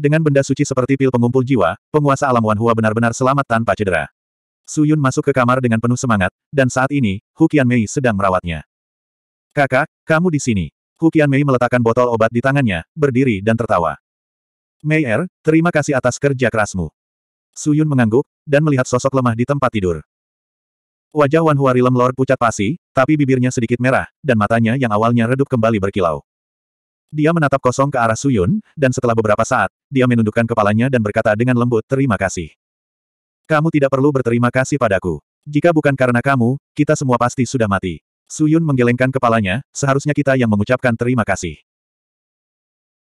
Dengan benda suci seperti pil pengumpul jiwa, penguasa alam Hua benar-benar selamat tanpa cedera. Su Yun masuk ke kamar dengan penuh semangat, dan saat ini, Hukian Mei sedang merawatnya. Kakak, kamu di sini. Hukian Mei meletakkan botol obat di tangannya, berdiri dan tertawa. Mei Er, terima kasih atas kerja kerasmu. Su Yun mengangguk, dan melihat sosok lemah di tempat tidur. Wajah Wan Rilem Lord pucat pasi, tapi bibirnya sedikit merah, dan matanya yang awalnya redup kembali berkilau. Dia menatap kosong ke arah Suyun, dan setelah beberapa saat, dia menundukkan kepalanya dan berkata dengan lembut terima kasih. Kamu tidak perlu berterima kasih padaku. Jika bukan karena kamu, kita semua pasti sudah mati. Suyun menggelengkan kepalanya, seharusnya kita yang mengucapkan terima kasih.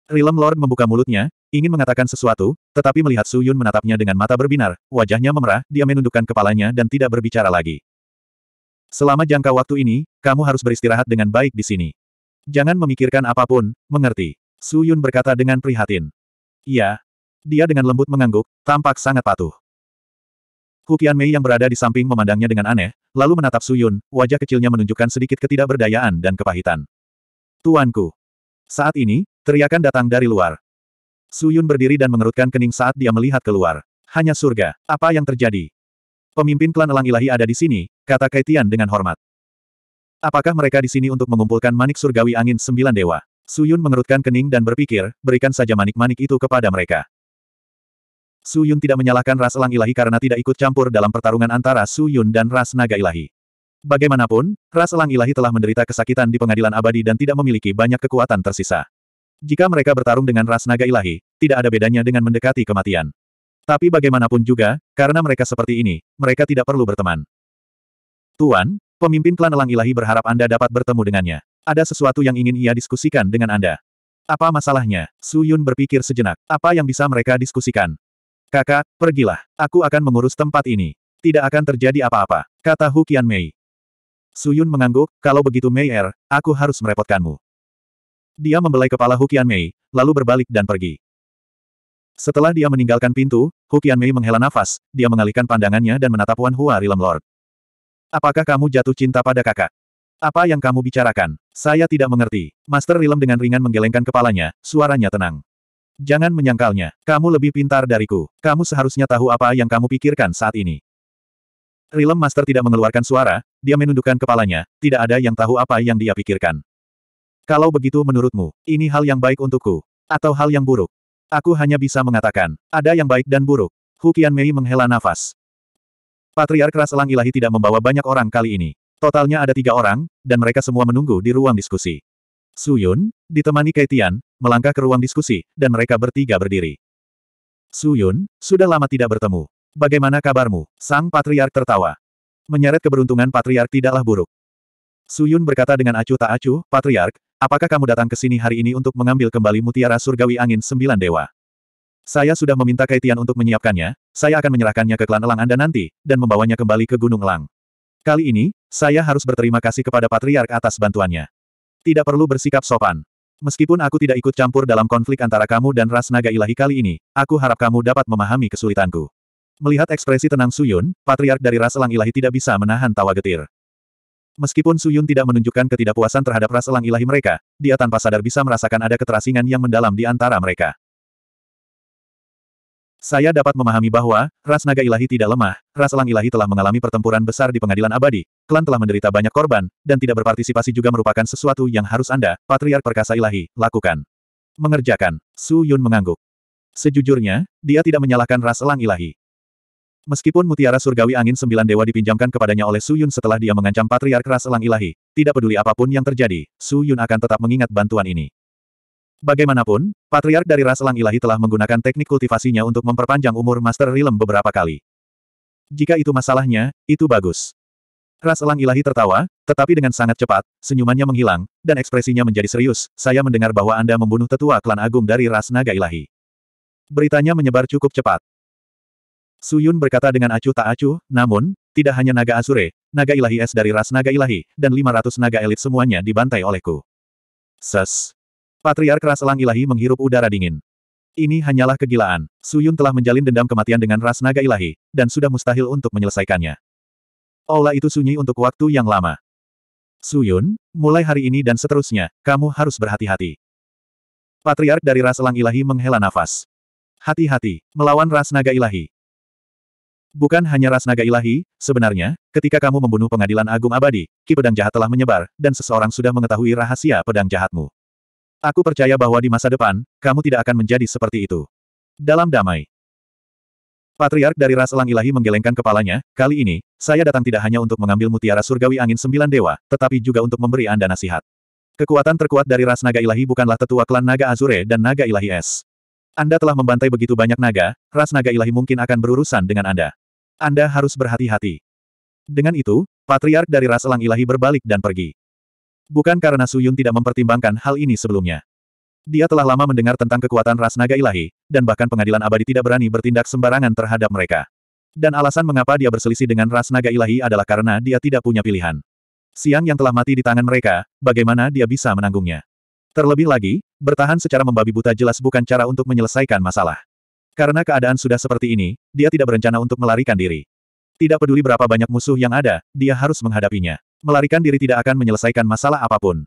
Rilem Lord membuka mulutnya, ingin mengatakan sesuatu, tetapi melihat Suyun menatapnya dengan mata berbinar, wajahnya memerah, dia menundukkan kepalanya dan tidak berbicara lagi. Selama jangka waktu ini, kamu harus beristirahat dengan baik di sini. Jangan memikirkan apapun, mengerti. Su Yun berkata dengan prihatin. Iya. Dia dengan lembut mengangguk, tampak sangat patuh. Hu Mei yang berada di samping memandangnya dengan aneh, lalu menatap Su Yun, wajah kecilnya menunjukkan sedikit ketidakberdayaan dan kepahitan. Tuanku. Saat ini, teriakan datang dari luar. Su Yun berdiri dan mengerutkan kening saat dia melihat keluar. Hanya surga. Apa yang terjadi? Pemimpin klan elang ilahi ada di sini, kata Kaitian dengan hormat. Apakah mereka di sini untuk mengumpulkan manik surgawi angin sembilan dewa? Suyun mengerutkan kening dan berpikir, berikan saja manik-manik itu kepada mereka. Suyun tidak menyalahkan ras elang ilahi karena tidak ikut campur dalam pertarungan antara Suyun dan ras naga ilahi. Bagaimanapun, ras elang ilahi telah menderita kesakitan di pengadilan abadi dan tidak memiliki banyak kekuatan tersisa. Jika mereka bertarung dengan ras naga ilahi, tidak ada bedanya dengan mendekati kematian. Tapi bagaimanapun juga, karena mereka seperti ini, mereka tidak perlu berteman. Tuan, Pemimpin klan elang ilahi berharap Anda dapat bertemu dengannya. Ada sesuatu yang ingin ia diskusikan dengan Anda. Apa masalahnya? Su Yun berpikir sejenak. Apa yang bisa mereka diskusikan? Kakak, pergilah. Aku akan mengurus tempat ini. Tidak akan terjadi apa-apa, kata Hu Qian Mei. Su Yun mengangguk, kalau begitu Mei Er, aku harus merepotkanmu. Dia membelai kepala Hu Qian Mei, lalu berbalik dan pergi. Setelah dia meninggalkan pintu, Hu Qian Mei menghela nafas, dia mengalihkan pandangannya dan menatap Wan Hua Rilem Lord. Apakah kamu jatuh cinta pada kakak? Apa yang kamu bicarakan? Saya tidak mengerti. Master Rilem dengan ringan menggelengkan kepalanya, suaranya tenang. Jangan menyangkalnya, kamu lebih pintar dariku. Kamu seharusnya tahu apa yang kamu pikirkan saat ini. Rilem Master tidak mengeluarkan suara, dia menundukkan kepalanya, tidak ada yang tahu apa yang dia pikirkan. Kalau begitu menurutmu, ini hal yang baik untukku, atau hal yang buruk? Aku hanya bisa mengatakan, ada yang baik dan buruk. Hukian Mei menghela nafas. Patriark Ras Elang Ilahi tidak membawa banyak orang kali ini. Totalnya ada tiga orang, dan mereka semua menunggu di ruang diskusi. Su Yun, ditemani Kaitian, melangkah ke ruang diskusi, dan mereka bertiga berdiri. Su Yun, sudah lama tidak bertemu. Bagaimana kabarmu? Sang Patriark tertawa. Menyeret keberuntungan Patriark tidaklah buruk. Su Yun berkata dengan acuh tak acuh, Patriark, apakah kamu datang ke sini hari ini untuk mengambil kembali mutiara surgawi angin sembilan dewa? Saya sudah meminta Kaitian untuk menyiapkannya, saya akan menyerahkannya ke klan Elang Anda nanti, dan membawanya kembali ke Gunung Elang. Kali ini, saya harus berterima kasih kepada Patriark atas bantuannya. Tidak perlu bersikap sopan. Meskipun aku tidak ikut campur dalam konflik antara kamu dan ras naga ilahi kali ini, aku harap kamu dapat memahami kesulitanku. Melihat ekspresi tenang Suyun, Patriark dari ras elang ilahi tidak bisa menahan tawa getir. Meskipun Suyun tidak menunjukkan ketidakpuasan terhadap ras elang ilahi mereka, dia tanpa sadar bisa merasakan ada keterasingan yang mendalam di antara mereka. Saya dapat memahami bahwa, ras naga ilahi tidak lemah, ras elang ilahi telah mengalami pertempuran besar di pengadilan abadi, klan telah menderita banyak korban, dan tidak berpartisipasi juga merupakan sesuatu yang harus Anda, Patriark Perkasa Ilahi, lakukan. Mengerjakan. Su Yun mengangguk. Sejujurnya, dia tidak menyalahkan ras elang ilahi. Meskipun mutiara surgawi angin sembilan dewa dipinjamkan kepadanya oleh Su Yun setelah dia mengancam Patriark ras elang ilahi, tidak peduli apapun yang terjadi, Su Yun akan tetap mengingat bantuan ini. Bagaimanapun, patriark dari ras elang ilahi telah menggunakan teknik kultivasinya untuk memperpanjang umur Master Rilem beberapa kali. Jika itu masalahnya, itu bagus. Ras elang ilahi tertawa, tetapi dengan sangat cepat, senyumannya menghilang, dan ekspresinya menjadi serius, saya mendengar bahwa Anda membunuh tetua klan agung dari ras naga ilahi. Beritanya menyebar cukup cepat. Suyun berkata dengan acuh tak acuh, namun, tidak hanya naga Azure, naga ilahi es dari ras naga ilahi, dan 500 naga elit semuanya dibantai olehku. Ses. Patriark Ras Elang Ilahi menghirup udara dingin. Ini hanyalah kegilaan. Suyun telah menjalin dendam kematian dengan ras naga ilahi, dan sudah mustahil untuk menyelesaikannya. Aula itu sunyi untuk waktu yang lama. Suyun, mulai hari ini dan seterusnya, kamu harus berhati-hati. Patriark dari ras elang ilahi menghela nafas. Hati-hati, melawan ras naga ilahi. Bukan hanya ras naga ilahi, sebenarnya, ketika kamu membunuh pengadilan agung abadi, ki pedang jahat telah menyebar, dan seseorang sudah mengetahui rahasia pedang jahatmu. Aku percaya bahwa di masa depan, kamu tidak akan menjadi seperti itu. Dalam damai. Patriark dari ras elang ilahi menggelengkan kepalanya, kali ini, saya datang tidak hanya untuk mengambil mutiara surgawi angin sembilan dewa, tetapi juga untuk memberi Anda nasihat. Kekuatan terkuat dari ras naga ilahi bukanlah tetua klan naga Azure dan naga ilahi es. Anda telah membantai begitu banyak naga, ras naga ilahi mungkin akan berurusan dengan Anda. Anda harus berhati-hati. Dengan itu, patriark dari ras elang ilahi berbalik dan pergi bukan karena Suyun tidak mempertimbangkan hal ini sebelumnya. Dia telah lama mendengar tentang kekuatan ras naga ilahi, dan bahkan pengadilan abadi tidak berani bertindak sembarangan terhadap mereka. Dan alasan mengapa dia berselisih dengan ras naga ilahi adalah karena dia tidak punya pilihan. Siang yang telah mati di tangan mereka, bagaimana dia bisa menanggungnya? Terlebih lagi, bertahan secara membabi buta jelas bukan cara untuk menyelesaikan masalah. Karena keadaan sudah seperti ini, dia tidak berencana untuk melarikan diri. Tidak peduli berapa banyak musuh yang ada, dia harus menghadapinya. Melarikan diri tidak akan menyelesaikan masalah apapun.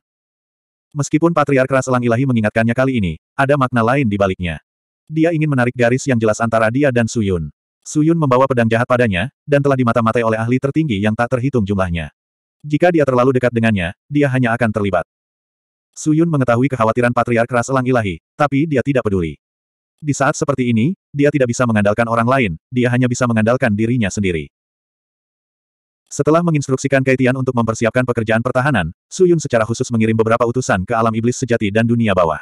Meskipun Patriark Raselang Ilahi mengingatkannya kali ini, ada makna lain di baliknya. Dia ingin menarik garis yang jelas antara dia dan Suyun. Suyun membawa pedang jahat padanya, dan telah dimata-matai oleh ahli tertinggi yang tak terhitung jumlahnya. Jika dia terlalu dekat dengannya, dia hanya akan terlibat. Suyun mengetahui kekhawatiran Patriark Raselang Ilahi, tapi dia tidak peduli. Di saat seperti ini, dia tidak bisa mengandalkan orang lain, dia hanya bisa mengandalkan dirinya sendiri. Setelah menginstruksikan Kaitian untuk mempersiapkan pekerjaan pertahanan, Yun secara khusus mengirim beberapa utusan ke alam iblis sejati dan dunia bawah.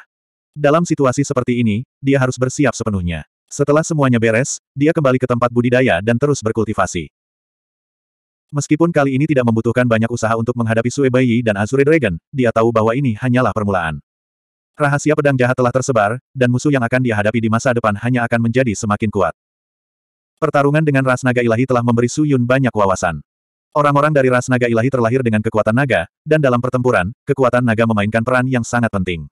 Dalam situasi seperti ini, dia harus bersiap sepenuhnya. Setelah semuanya beres, dia kembali ke tempat budidaya dan terus berkultivasi. Meskipun kali ini tidak membutuhkan banyak usaha untuk menghadapi Sue Bayi dan Azure Dragon, dia tahu bahwa ini hanyalah permulaan. Rahasia pedang jahat telah tersebar, dan musuh yang akan dia hadapi di masa depan hanya akan menjadi semakin kuat. Pertarungan dengan ras naga ilahi telah memberi Yun banyak wawasan. Orang-orang dari ras naga ilahi terlahir dengan kekuatan naga, dan dalam pertempuran, kekuatan naga memainkan peran yang sangat penting.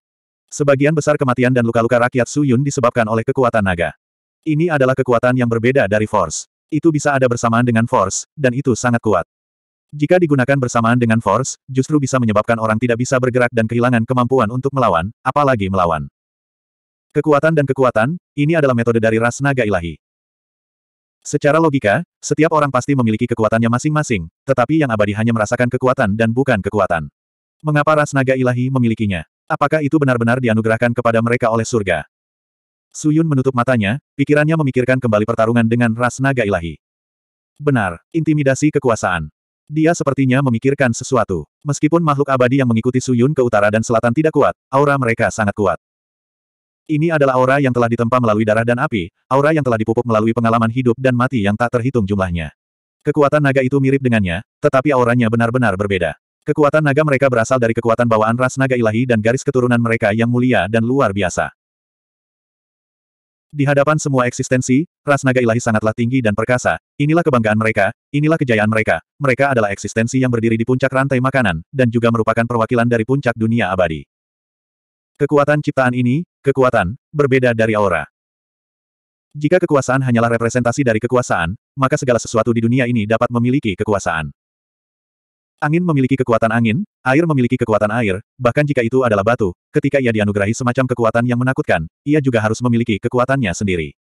Sebagian besar kematian dan luka-luka rakyat Suyun disebabkan oleh kekuatan naga. Ini adalah kekuatan yang berbeda dari Force. Itu bisa ada bersamaan dengan Force, dan itu sangat kuat. Jika digunakan bersamaan dengan Force, justru bisa menyebabkan orang tidak bisa bergerak dan kehilangan kemampuan untuk melawan, apalagi melawan. Kekuatan dan kekuatan, ini adalah metode dari ras naga ilahi. Secara logika, setiap orang pasti memiliki kekuatannya masing-masing, tetapi yang abadi hanya merasakan kekuatan dan bukan kekuatan. Mengapa ras naga ilahi memilikinya? Apakah itu benar-benar dianugerahkan kepada mereka oleh surga? Suyun menutup matanya, pikirannya memikirkan kembali pertarungan dengan ras naga ilahi. Benar, intimidasi kekuasaan. Dia sepertinya memikirkan sesuatu. Meskipun makhluk abadi yang mengikuti Suyun ke utara dan selatan tidak kuat, aura mereka sangat kuat. Ini adalah aura yang telah ditempa melalui darah dan api, aura yang telah dipupuk melalui pengalaman hidup dan mati yang tak terhitung jumlahnya. Kekuatan naga itu mirip dengannya, tetapi auranya benar-benar berbeda. Kekuatan naga mereka berasal dari kekuatan bawaan ras naga ilahi dan garis keturunan mereka yang mulia dan luar biasa. Di hadapan semua eksistensi, ras naga ilahi sangatlah tinggi dan perkasa, inilah kebanggaan mereka, inilah kejayaan mereka, mereka adalah eksistensi yang berdiri di puncak rantai makanan, dan juga merupakan perwakilan dari puncak dunia abadi. Kekuatan ciptaan ini, kekuatan, berbeda dari aura. Jika kekuasaan hanyalah representasi dari kekuasaan, maka segala sesuatu di dunia ini dapat memiliki kekuasaan. Angin memiliki kekuatan angin, air memiliki kekuatan air, bahkan jika itu adalah batu, ketika ia dianugerahi semacam kekuatan yang menakutkan, ia juga harus memiliki kekuatannya sendiri.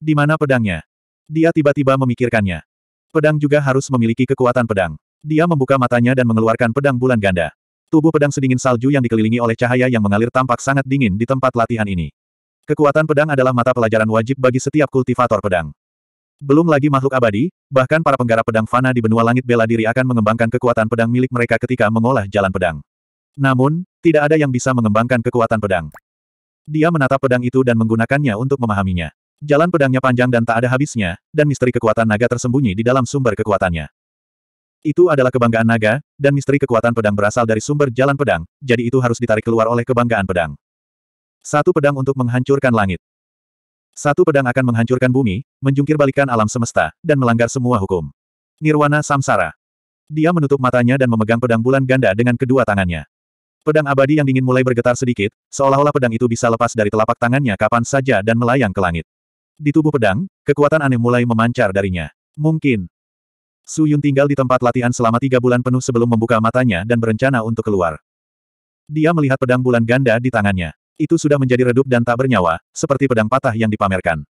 Di mana pedangnya? Dia tiba-tiba memikirkannya. Pedang juga harus memiliki kekuatan pedang. Dia membuka matanya dan mengeluarkan pedang bulan ganda. Tubuh pedang sedingin salju yang dikelilingi oleh cahaya yang mengalir tampak sangat dingin di tempat latihan ini. Kekuatan pedang adalah mata pelajaran wajib bagi setiap kultivator pedang. Belum lagi makhluk abadi, bahkan para penggarap pedang fana di benua langit bela diri akan mengembangkan kekuatan pedang milik mereka ketika mengolah jalan pedang. Namun, tidak ada yang bisa mengembangkan kekuatan pedang. Dia menatap pedang itu dan menggunakannya untuk memahaminya. Jalan pedangnya panjang dan tak ada habisnya, dan misteri kekuatan naga tersembunyi di dalam sumber kekuatannya. Itu adalah kebanggaan naga, dan misteri kekuatan pedang berasal dari sumber jalan pedang, jadi itu harus ditarik keluar oleh kebanggaan pedang. Satu pedang untuk menghancurkan langit. Satu pedang akan menghancurkan bumi, menjungkir alam semesta, dan melanggar semua hukum. Nirwana Samsara. Dia menutup matanya dan memegang pedang bulan ganda dengan kedua tangannya. Pedang abadi yang dingin mulai bergetar sedikit, seolah-olah pedang itu bisa lepas dari telapak tangannya kapan saja dan melayang ke langit. Di tubuh pedang, kekuatan aneh mulai memancar darinya. Mungkin, Su Yun tinggal di tempat latihan selama tiga bulan penuh sebelum membuka matanya dan berencana untuk keluar. Dia melihat pedang bulan ganda di tangannya. Itu sudah menjadi redup dan tak bernyawa, seperti pedang patah yang dipamerkan.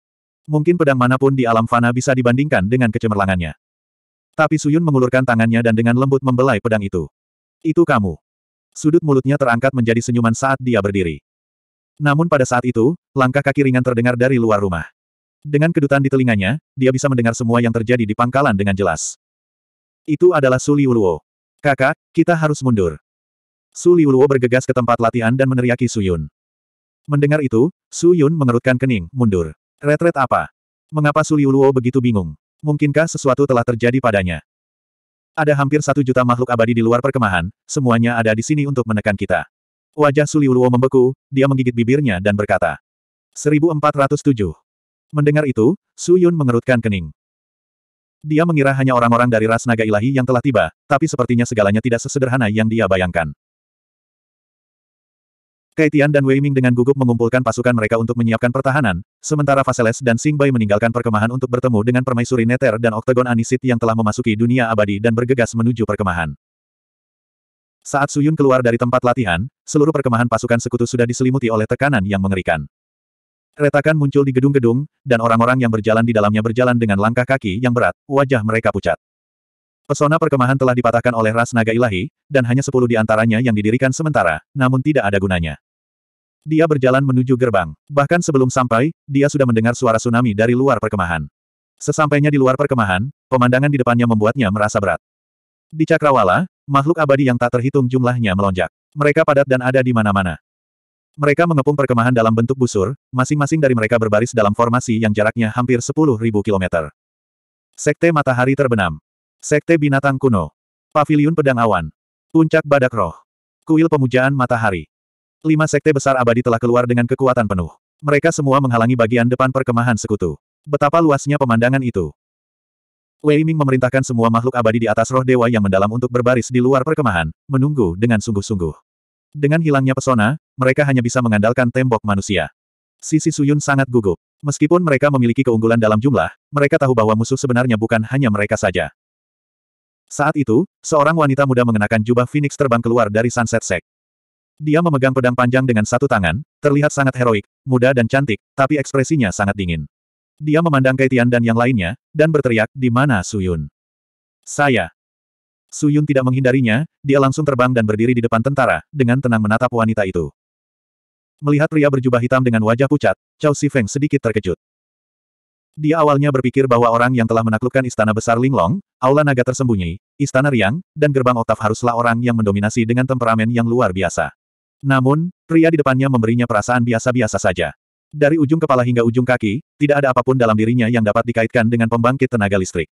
Mungkin pedang manapun di alam fana bisa dibandingkan dengan kecemerlangannya. Tapi Su Yun mengulurkan tangannya dan dengan lembut membelai pedang itu. Itu kamu. Sudut mulutnya terangkat menjadi senyuman saat dia berdiri. Namun pada saat itu, langkah kaki ringan terdengar dari luar rumah. Dengan kedutan di telinganya, dia bisa mendengar semua yang terjadi di pangkalan dengan jelas. Itu adalah Su Liuluo. Kakak, kita harus mundur. Su Liuluo bergegas ke tempat latihan dan meneriaki Su Yun. Mendengar itu, Su Yun mengerutkan kening, mundur. Retret apa? Mengapa Su Liuluo begitu bingung? Mungkinkah sesuatu telah terjadi padanya? Ada hampir satu juta makhluk abadi di luar perkemahan, semuanya ada di sini untuk menekan kita. Wajah Su Liuluo membeku, dia menggigit bibirnya dan berkata. 1407. Mendengar itu, Su Yun mengerutkan kening. Dia mengira hanya orang-orang dari ras naga ilahi yang telah tiba, tapi sepertinya segalanya tidak sesederhana yang dia bayangkan. Kaitian dan Wei Ming dengan gugup mengumpulkan pasukan mereka untuk menyiapkan pertahanan, sementara Faseles dan Sing Bai meninggalkan perkemahan untuk bertemu dengan permaisuri Neter dan Oktagon Anisit yang telah memasuki dunia abadi dan bergegas menuju perkemahan. Saat Suyun keluar dari tempat latihan, seluruh perkemahan pasukan sekutu sudah diselimuti oleh tekanan yang mengerikan. Retakan muncul di gedung-gedung, dan orang-orang yang berjalan di dalamnya berjalan dengan langkah kaki yang berat, wajah mereka pucat. Pesona perkemahan telah dipatahkan oleh ras naga ilahi, dan hanya sepuluh di antaranya yang didirikan sementara, namun tidak ada gunanya. Dia berjalan menuju gerbang. Bahkan sebelum sampai, dia sudah mendengar suara tsunami dari luar perkemahan. Sesampainya di luar perkemahan, pemandangan di depannya membuatnya merasa berat. Di Cakrawala, makhluk abadi yang tak terhitung jumlahnya melonjak. Mereka padat dan ada di mana-mana. Mereka mengepung perkemahan dalam bentuk busur, masing-masing dari mereka berbaris dalam formasi yang jaraknya hampir 10.000 kilometer. Sekte Matahari Terbenam. Sekte Binatang Kuno. Paviliun Pedang Awan. Puncak Badak Roh. Kuil Pemujaan Matahari. Lima sekte besar abadi telah keluar dengan kekuatan penuh. Mereka semua menghalangi bagian depan perkemahan sekutu. Betapa luasnya pemandangan itu. Wei Ming memerintahkan semua makhluk abadi di atas roh dewa yang mendalam untuk berbaris di luar perkemahan, menunggu dengan sungguh-sungguh. Dengan hilangnya pesona, mereka hanya bisa mengandalkan tembok manusia. Sisi Suyun sangat gugup. Meskipun mereka memiliki keunggulan dalam jumlah, mereka tahu bahwa musuh sebenarnya bukan hanya mereka saja. Saat itu, seorang wanita muda mengenakan jubah Phoenix terbang keluar dari Sunset Sect. Dia memegang pedang panjang dengan satu tangan, terlihat sangat heroik, muda dan cantik, tapi ekspresinya sangat dingin. Dia memandang Kaitian dan yang lainnya, dan berteriak, di mana Suyun? Saya. Su Yun tidak menghindarinya, dia langsung terbang dan berdiri di depan tentara, dengan tenang menatap wanita itu. Melihat pria berjubah hitam dengan wajah pucat, Chao Feng sedikit terkejut. Dia awalnya berpikir bahwa orang yang telah menaklukkan istana besar Linglong, aula naga tersembunyi, istana Riang, dan gerbang oktav haruslah orang yang mendominasi dengan temperamen yang luar biasa. Namun, pria di depannya memberinya perasaan biasa-biasa saja. Dari ujung kepala hingga ujung kaki, tidak ada apapun dalam dirinya yang dapat dikaitkan dengan pembangkit tenaga listrik.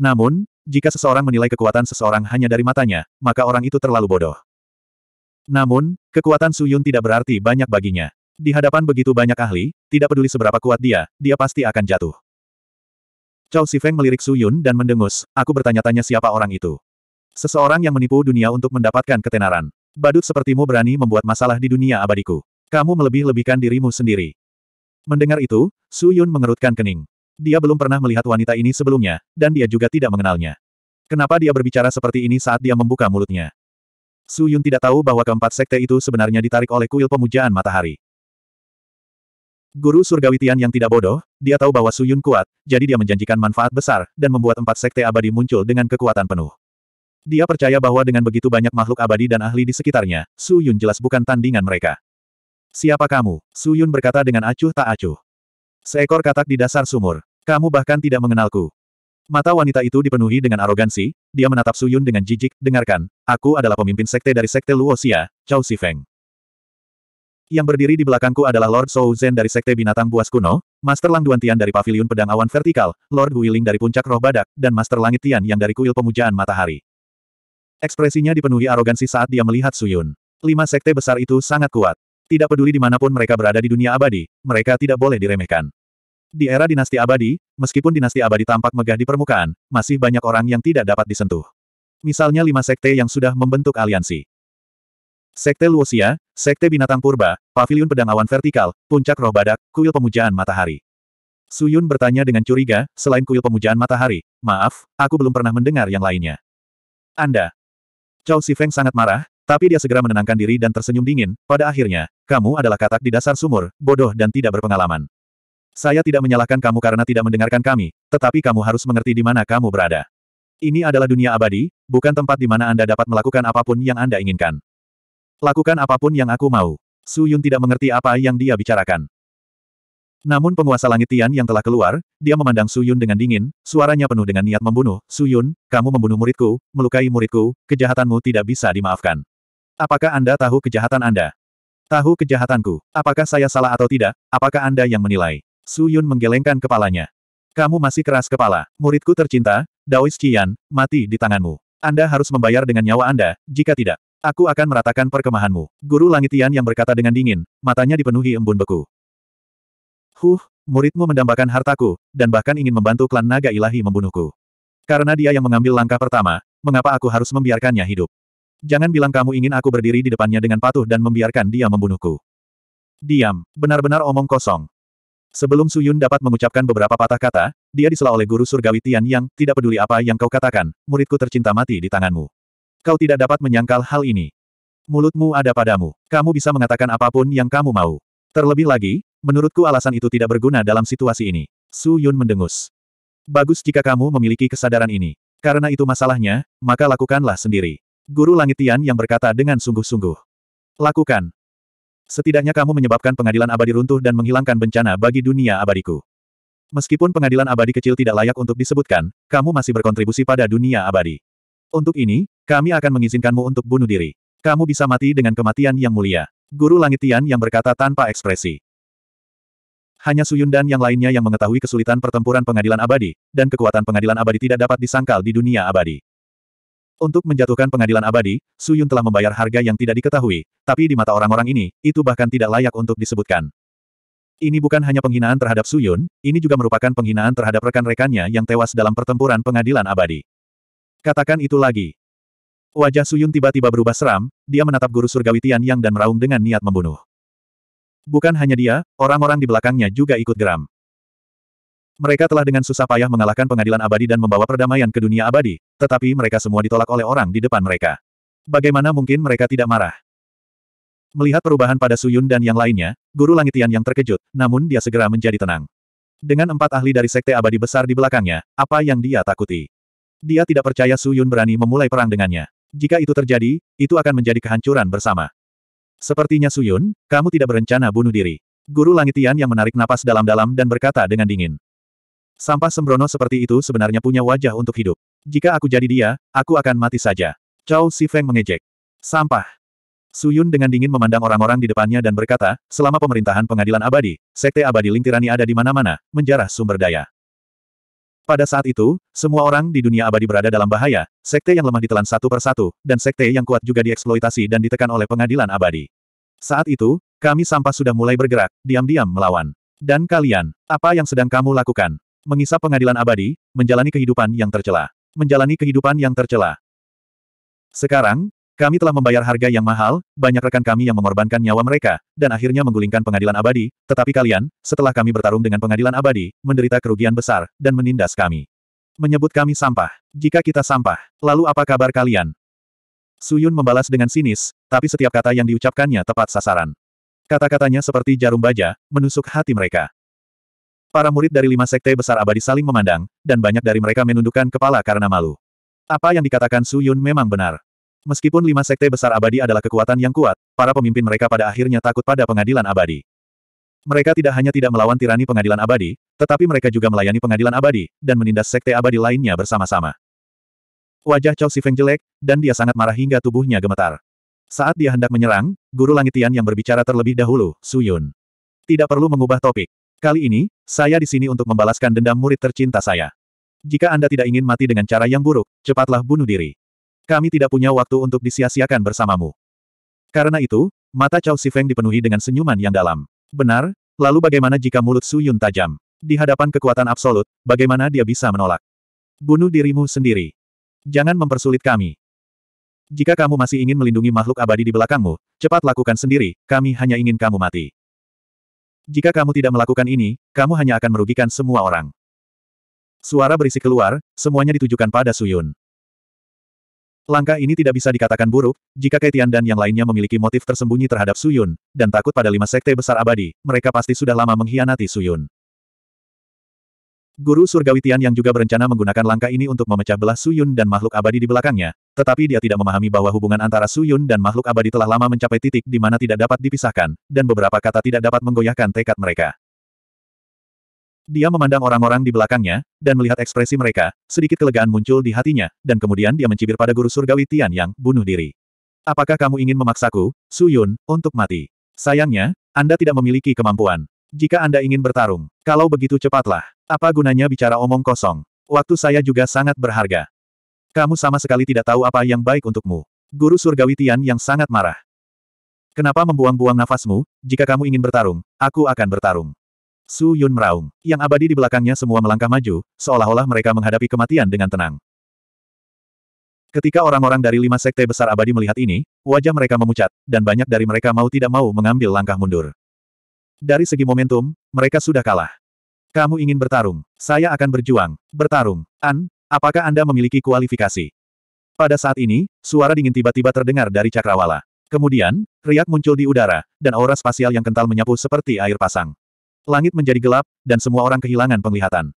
Namun, jika seseorang menilai kekuatan seseorang hanya dari matanya, maka orang itu terlalu bodoh. Namun, kekuatan Suyun tidak berarti banyak baginya. Di hadapan begitu banyak ahli, tidak peduli seberapa kuat dia, dia pasti akan jatuh. Cao Sifeng melirik Suyun dan mendengus, aku bertanya-tanya siapa orang itu. Seseorang yang menipu dunia untuk mendapatkan ketenaran. Badut sepertimu berani membuat masalah di dunia abadiku. Kamu melebih-lebihkan dirimu sendiri. Mendengar itu, Suyun mengerutkan kening. Dia belum pernah melihat wanita ini sebelumnya, dan dia juga tidak mengenalnya. Kenapa dia berbicara seperti ini saat dia membuka mulutnya? Su Yun tidak tahu bahwa keempat sekte itu sebenarnya ditarik oleh kuil pemujaan matahari. Guru Surgawi Tian yang tidak bodoh, dia tahu bahwa Su Yun kuat, jadi dia menjanjikan manfaat besar, dan membuat empat sekte abadi muncul dengan kekuatan penuh. Dia percaya bahwa dengan begitu banyak makhluk abadi dan ahli di sekitarnya, Su Yun jelas bukan tandingan mereka. Siapa kamu? Su Yun berkata dengan acuh tak acuh. Seekor katak di dasar sumur. Kamu bahkan tidak mengenalku. Mata wanita itu dipenuhi dengan arogansi, dia menatap Suyun dengan jijik, dengarkan, aku adalah pemimpin sekte dari sekte Luosia, Chao Xifeng. Yang berdiri di belakangku adalah Lord Shou Zhen dari sekte binatang buas kuno, Master Lang Duantian dari pavilion pedang awan vertikal, Lord Huiling dari puncak roh badak, dan Master Langit Tian yang dari kuil pemujaan matahari. Ekspresinya dipenuhi arogansi saat dia melihat Suyun. Lima sekte besar itu sangat kuat. Tidak peduli di dimanapun mereka berada di dunia abadi, mereka tidak boleh diremehkan. Di era dinasti abadi, meskipun dinasti abadi tampak megah di permukaan, masih banyak orang yang tidak dapat disentuh. Misalnya lima sekte yang sudah membentuk aliansi. Sekte Luosia, Sekte Binatang Purba, Paviliun Pedang Awan Vertikal, Puncak Roh Badak, Kuil Pemujaan Matahari. Suyun bertanya dengan curiga, selain Kuil Pemujaan Matahari, maaf, aku belum pernah mendengar yang lainnya. Anda. Cao Sifeng sangat marah, tapi dia segera menenangkan diri dan tersenyum dingin, pada akhirnya, kamu adalah katak di dasar sumur, bodoh dan tidak berpengalaman. Saya tidak menyalahkan kamu karena tidak mendengarkan kami, tetapi kamu harus mengerti di mana kamu berada. Ini adalah dunia abadi, bukan tempat di mana Anda dapat melakukan apapun yang Anda inginkan. Lakukan apapun yang aku mau. Su Yun tidak mengerti apa yang dia bicarakan. Namun penguasa langit Tian yang telah keluar, dia memandang Su Yun dengan dingin, suaranya penuh dengan niat membunuh. Su Yun, kamu membunuh muridku, melukai muridku, kejahatanmu tidak bisa dimaafkan. Apakah Anda tahu kejahatan Anda? Tahu kejahatanku. Apakah saya salah atau tidak? Apakah Anda yang menilai? Su Yun menggelengkan kepalanya. Kamu masih keras kepala. Muridku tercinta, Daois Qian, mati di tanganmu. Anda harus membayar dengan nyawa Anda, jika tidak. Aku akan meratakan perkemahanmu. Guru Langitian yang berkata dengan dingin, matanya dipenuhi embun beku. Huh, muridmu mendambakan hartaku, dan bahkan ingin membantu klan naga ilahi membunuhku. Karena dia yang mengambil langkah pertama, mengapa aku harus membiarkannya hidup? Jangan bilang kamu ingin aku berdiri di depannya dengan patuh dan membiarkan dia membunuhku. Diam, benar-benar omong kosong. Sebelum Suyun dapat mengucapkan beberapa patah kata, dia disela oleh guru surgawi Tian yang, tidak peduli apa yang kau katakan, muridku tercinta mati di tanganmu. Kau tidak dapat menyangkal hal ini. Mulutmu ada padamu. Kamu bisa mengatakan apapun yang kamu mau. Terlebih lagi, menurutku alasan itu tidak berguna dalam situasi ini. Su Yun mendengus. Bagus jika kamu memiliki kesadaran ini. Karena itu masalahnya, maka lakukanlah sendiri. Guru Langit Tian yang berkata dengan sungguh-sungguh. Lakukan. Setidaknya kamu menyebabkan pengadilan abadi runtuh dan menghilangkan bencana bagi dunia abadiku. Meskipun pengadilan abadi kecil tidak layak untuk disebutkan, kamu masih berkontribusi pada dunia abadi. Untuk ini, kami akan mengizinkanmu untuk bunuh diri. Kamu bisa mati dengan kematian yang mulia. Guru Langit Tian yang berkata tanpa ekspresi. Hanya Suyun dan yang lainnya yang mengetahui kesulitan pertempuran pengadilan abadi, dan kekuatan pengadilan abadi tidak dapat disangkal di dunia abadi. Untuk menjatuhkan pengadilan abadi, Su Yun telah membayar harga yang tidak diketahui, tapi di mata orang-orang ini, itu bahkan tidak layak untuk disebutkan. Ini bukan hanya penghinaan terhadap Su Yun, ini juga merupakan penghinaan terhadap rekan-rekannya yang tewas dalam pertempuran pengadilan abadi. Katakan itu lagi. Wajah Suyun tiba-tiba berubah seram, dia menatap guru surgawi Tian Yang dan meraung dengan niat membunuh. Bukan hanya dia, orang-orang di belakangnya juga ikut geram. Mereka telah dengan susah payah mengalahkan pengadilan abadi dan membawa perdamaian ke dunia abadi, tetapi mereka semua ditolak oleh orang di depan mereka. Bagaimana mungkin mereka tidak marah? Melihat perubahan pada Suyun dan yang lainnya, Guru Langitian yang terkejut, namun dia segera menjadi tenang. Dengan empat ahli dari Sekte Abadi Besar di belakangnya, apa yang dia takuti? Dia tidak percaya Suyun berani memulai perang dengannya. Jika itu terjadi, itu akan menjadi kehancuran bersama. Sepertinya Suyun, kamu tidak berencana bunuh diri. Guru Langitian yang menarik napas dalam-dalam dan berkata dengan dingin. Sampah sembrono seperti itu sebenarnya punya wajah untuk hidup. Jika aku jadi dia, aku akan mati saja. Cao Feng mengejek. Sampah. Suyun dengan dingin memandang orang-orang di depannya dan berkata, selama pemerintahan pengadilan abadi, sekte abadi Ling ada di mana-mana, menjarah sumber daya. Pada saat itu, semua orang di dunia abadi berada dalam bahaya, sekte yang lemah ditelan satu persatu, dan sekte yang kuat juga dieksploitasi dan ditekan oleh pengadilan abadi. Saat itu, kami sampah sudah mulai bergerak, diam-diam melawan. Dan kalian, apa yang sedang kamu lakukan? Mengisap pengadilan abadi, menjalani kehidupan yang tercela. Menjalani kehidupan yang tercela. Sekarang, kami telah membayar harga yang mahal, banyak rekan kami yang mengorbankan nyawa mereka, dan akhirnya menggulingkan pengadilan abadi, tetapi kalian, setelah kami bertarung dengan pengadilan abadi, menderita kerugian besar, dan menindas kami. Menyebut kami sampah. Jika kita sampah, lalu apa kabar kalian? Suyun membalas dengan sinis, tapi setiap kata yang diucapkannya tepat sasaran. Kata-katanya seperti jarum baja, menusuk hati mereka. Para murid dari lima sekte besar abadi saling memandang, dan banyak dari mereka menundukkan kepala karena malu. Apa yang dikatakan Su Yun memang benar. Meskipun lima sekte besar abadi adalah kekuatan yang kuat, para pemimpin mereka pada akhirnya takut pada pengadilan abadi. Mereka tidak hanya tidak melawan tirani pengadilan abadi, tetapi mereka juga melayani pengadilan abadi, dan menindas sekte abadi lainnya bersama-sama. Wajah Chao Feng jelek, dan dia sangat marah hingga tubuhnya gemetar. Saat dia hendak menyerang, Guru Langitian yang berbicara terlebih dahulu, Su Yun. Tidak perlu mengubah topik. Kali ini, saya di sini untuk membalaskan dendam murid tercinta saya. Jika Anda tidak ingin mati dengan cara yang buruk, cepatlah bunuh diri. Kami tidak punya waktu untuk disia-siakan bersamamu. Karena itu, mata Cao Sifeng dipenuhi dengan senyuman yang dalam. Benar, lalu bagaimana jika mulut Su Yun tajam? Di hadapan kekuatan absolut, bagaimana dia bisa menolak? Bunuh dirimu sendiri. Jangan mempersulit kami. Jika kamu masih ingin melindungi makhluk abadi di belakangmu, cepat lakukan sendiri, kami hanya ingin kamu mati. Jika kamu tidak melakukan ini, kamu hanya akan merugikan semua orang. Suara berisi keluar, semuanya ditujukan pada Suyun. Langkah ini tidak bisa dikatakan buruk, jika Kaitian dan yang lainnya memiliki motif tersembunyi terhadap Suyun, dan takut pada lima sekte besar abadi, mereka pasti sudah lama mengkhianati Suyun. Guru Surgawi Tian yang juga berencana menggunakan langkah ini untuk memecah belah Su Yun dan makhluk abadi di belakangnya, tetapi dia tidak memahami bahwa hubungan antara Su Yun dan makhluk abadi telah lama mencapai titik di mana tidak dapat dipisahkan, dan beberapa kata tidak dapat menggoyahkan tekad mereka. Dia memandang orang-orang di belakangnya, dan melihat ekspresi mereka, sedikit kelegaan muncul di hatinya, dan kemudian dia mencibir pada guru Surgawi Tian yang bunuh diri. Apakah kamu ingin memaksaku, Su Yun, untuk mati? Sayangnya, Anda tidak memiliki kemampuan. Jika Anda ingin bertarung, kalau begitu cepatlah. Apa gunanya bicara omong kosong? Waktu saya juga sangat berharga. Kamu sama sekali tidak tahu apa yang baik untukmu. Guru Surgawi Tian yang sangat marah. Kenapa membuang-buang nafasmu? Jika kamu ingin bertarung, aku akan bertarung. Su Yun meraung. Yang abadi di belakangnya semua melangkah maju, seolah-olah mereka menghadapi kematian dengan tenang. Ketika orang-orang dari lima sekte besar abadi melihat ini, wajah mereka memucat, dan banyak dari mereka mau tidak mau mengambil langkah mundur. Dari segi momentum, mereka sudah kalah. Kamu ingin bertarung. Saya akan berjuang. Bertarung. An, apakah Anda memiliki kualifikasi? Pada saat ini, suara dingin tiba-tiba terdengar dari cakrawala. Kemudian, riak muncul di udara, dan aura spasial yang kental menyapu seperti air pasang. Langit menjadi gelap, dan semua orang kehilangan penglihatan.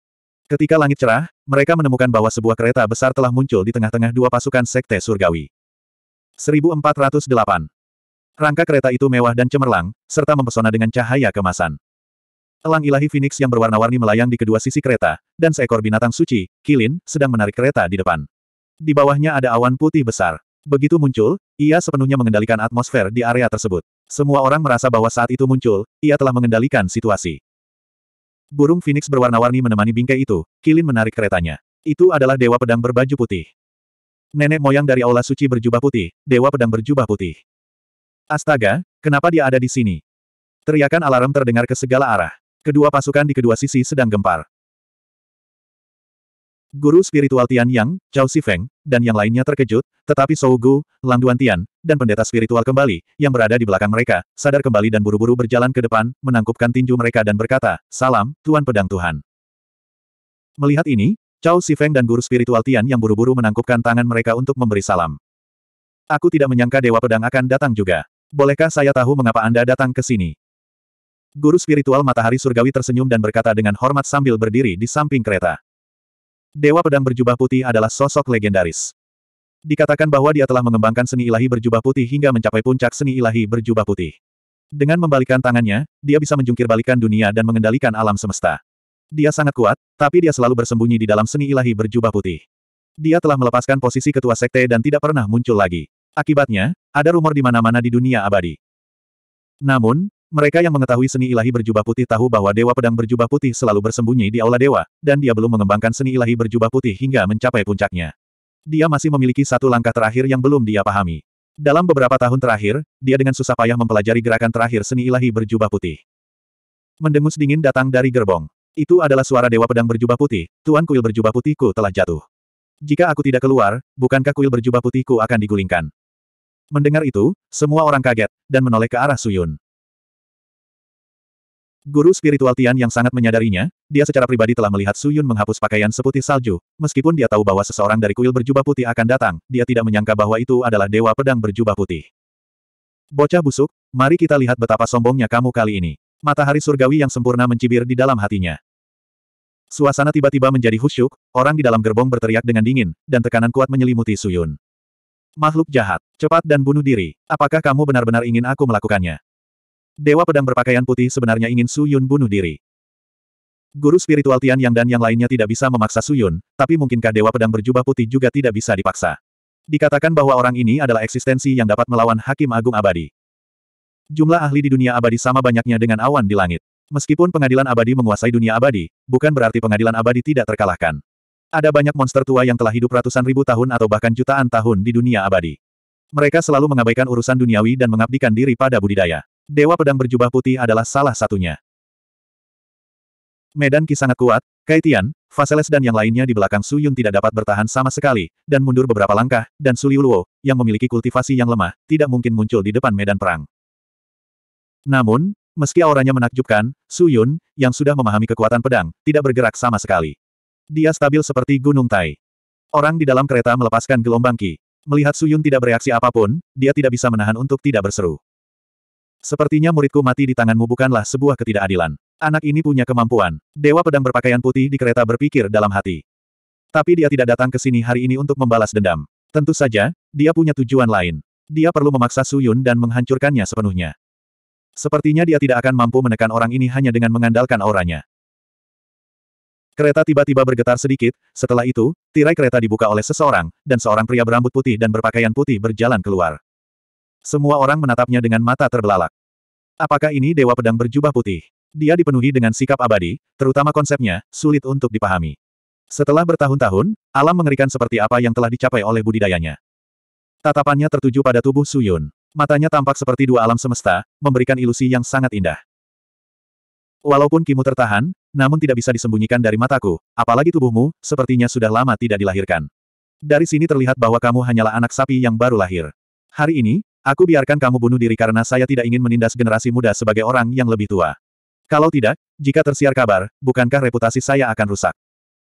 Ketika langit cerah, mereka menemukan bahwa sebuah kereta besar telah muncul di tengah-tengah dua pasukan sekte surgawi. 1408. Rangka kereta itu mewah dan cemerlang, serta mempesona dengan cahaya kemasan. Elang ilahi Phoenix yang berwarna-warni melayang di kedua sisi kereta, dan seekor binatang suci, Kilin, sedang menarik kereta di depan. Di bawahnya ada awan putih besar. Begitu muncul, ia sepenuhnya mengendalikan atmosfer di area tersebut. Semua orang merasa bahwa saat itu muncul, ia telah mengendalikan situasi. Burung Phoenix berwarna-warni menemani bingkai itu, Kilin menarik keretanya. Itu adalah Dewa Pedang berbaju putih. Nenek moyang dari Aula Suci berjubah putih, Dewa Pedang berjubah putih. Astaga, kenapa dia ada di sini? Teriakan alarm terdengar ke segala arah. Kedua pasukan di kedua sisi sedang gempar. Guru spiritual Tian Yang, Zhao Sifeng, dan yang lainnya terkejut, tetapi Shou Gu, Lang Duan Tian, dan pendeta spiritual kembali, yang berada di belakang mereka, sadar kembali dan buru-buru berjalan ke depan, menangkupkan tinju mereka dan berkata, Salam, Tuan Pedang Tuhan. Melihat ini, Zhao Sifeng dan guru spiritual Tian yang buru-buru menangkupkan tangan mereka untuk memberi salam. Aku tidak menyangka Dewa Pedang akan datang juga. Bolehkah saya tahu mengapa Anda datang ke sini? Guru spiritual matahari surgawi tersenyum dan berkata dengan hormat sambil berdiri di samping kereta. Dewa pedang berjubah putih adalah sosok legendaris. Dikatakan bahwa dia telah mengembangkan seni ilahi berjubah putih hingga mencapai puncak seni ilahi berjubah putih. Dengan membalikan tangannya, dia bisa menjungkirbalikan dunia dan mengendalikan alam semesta. Dia sangat kuat, tapi dia selalu bersembunyi di dalam seni ilahi berjubah putih. Dia telah melepaskan posisi ketua sekte dan tidak pernah muncul lagi. Akibatnya, ada rumor di mana-mana di dunia abadi. Namun, mereka yang mengetahui seni ilahi berjubah putih tahu bahwa Dewa Pedang berjubah putih selalu bersembunyi di aula dewa, dan dia belum mengembangkan seni ilahi berjubah putih hingga mencapai puncaknya. Dia masih memiliki satu langkah terakhir yang belum dia pahami. Dalam beberapa tahun terakhir, dia dengan susah payah mempelajari gerakan terakhir seni ilahi berjubah putih. Mendengus dingin datang dari gerbong. Itu adalah suara Dewa Pedang berjubah putih, Tuan Kuil berjubah putihku telah jatuh. Jika aku tidak keluar, bukankah kuil berjubah putihku akan digulingkan? Mendengar itu, semua orang kaget, dan menoleh ke arah Suyun. Guru spiritual Tian yang sangat menyadarinya, dia secara pribadi telah melihat Su Yun menghapus pakaian seputih salju, meskipun dia tahu bahwa seseorang dari kuil berjubah putih akan datang, dia tidak menyangka bahwa itu adalah Dewa Pedang berjubah putih. Bocah busuk, mari kita lihat betapa sombongnya kamu kali ini. Matahari surgawi yang sempurna mencibir di dalam hatinya. Suasana tiba-tiba menjadi khusyuk, orang di dalam gerbong berteriak dengan dingin, dan tekanan kuat menyelimuti Suyun. Makhluk jahat, cepat dan bunuh diri, apakah kamu benar-benar ingin aku melakukannya? Dewa pedang berpakaian putih sebenarnya ingin Su Yun bunuh diri. Guru spiritual Tian Yang dan yang lainnya tidak bisa memaksa Su Yun, tapi mungkinkah Dewa pedang berjubah putih juga tidak bisa dipaksa? Dikatakan bahwa orang ini adalah eksistensi yang dapat melawan Hakim Agung Abadi. Jumlah ahli di dunia abadi sama banyaknya dengan awan di langit. Meskipun pengadilan abadi menguasai dunia abadi, bukan berarti pengadilan abadi tidak terkalahkan. Ada banyak monster tua yang telah hidup ratusan ribu tahun atau bahkan jutaan tahun di dunia abadi. Mereka selalu mengabaikan urusan duniawi dan mengabdikan diri pada budidaya. Dewa Pedang Berjubah Putih adalah salah satunya. Medan Ki sangat kuat, Kaitian, Faseles dan yang lainnya di belakang Su Yun tidak dapat bertahan sama sekali, dan mundur beberapa langkah, dan Su Liu Luo, yang memiliki kultivasi yang lemah, tidak mungkin muncul di depan medan perang. Namun, meski auranya menakjubkan, Su Yun, yang sudah memahami kekuatan pedang, tidak bergerak sama sekali. Dia stabil seperti gunung tai. Orang di dalam kereta melepaskan gelombang Ki. Melihat Su Yun tidak bereaksi apapun, dia tidak bisa menahan untuk tidak berseru. Sepertinya muridku mati di tanganmu bukanlah sebuah ketidakadilan. Anak ini punya kemampuan. Dewa pedang berpakaian putih di kereta berpikir dalam hati. Tapi dia tidak datang ke sini hari ini untuk membalas dendam. Tentu saja, dia punya tujuan lain. Dia perlu memaksa Suyun dan menghancurkannya sepenuhnya. Sepertinya dia tidak akan mampu menekan orang ini hanya dengan mengandalkan auranya. Kereta tiba-tiba bergetar sedikit, setelah itu, tirai kereta dibuka oleh seseorang, dan seorang pria berambut putih dan berpakaian putih berjalan keluar. Semua orang menatapnya dengan mata terbelalak. Apakah ini Dewa Pedang berjubah putih? Dia dipenuhi dengan sikap abadi, terutama konsepnya, sulit untuk dipahami. Setelah bertahun-tahun, alam mengerikan seperti apa yang telah dicapai oleh budidayanya. Tatapannya tertuju pada tubuh Suyun. Matanya tampak seperti dua alam semesta, memberikan ilusi yang sangat indah. Walaupun Kimu tertahan, namun tidak bisa disembunyikan dari mataku, apalagi tubuhmu, sepertinya sudah lama tidak dilahirkan. Dari sini terlihat bahwa kamu hanyalah anak sapi yang baru lahir. Hari ini, Aku biarkan kamu bunuh diri karena saya tidak ingin menindas generasi muda sebagai orang yang lebih tua. Kalau tidak, jika tersiar kabar, bukankah reputasi saya akan rusak?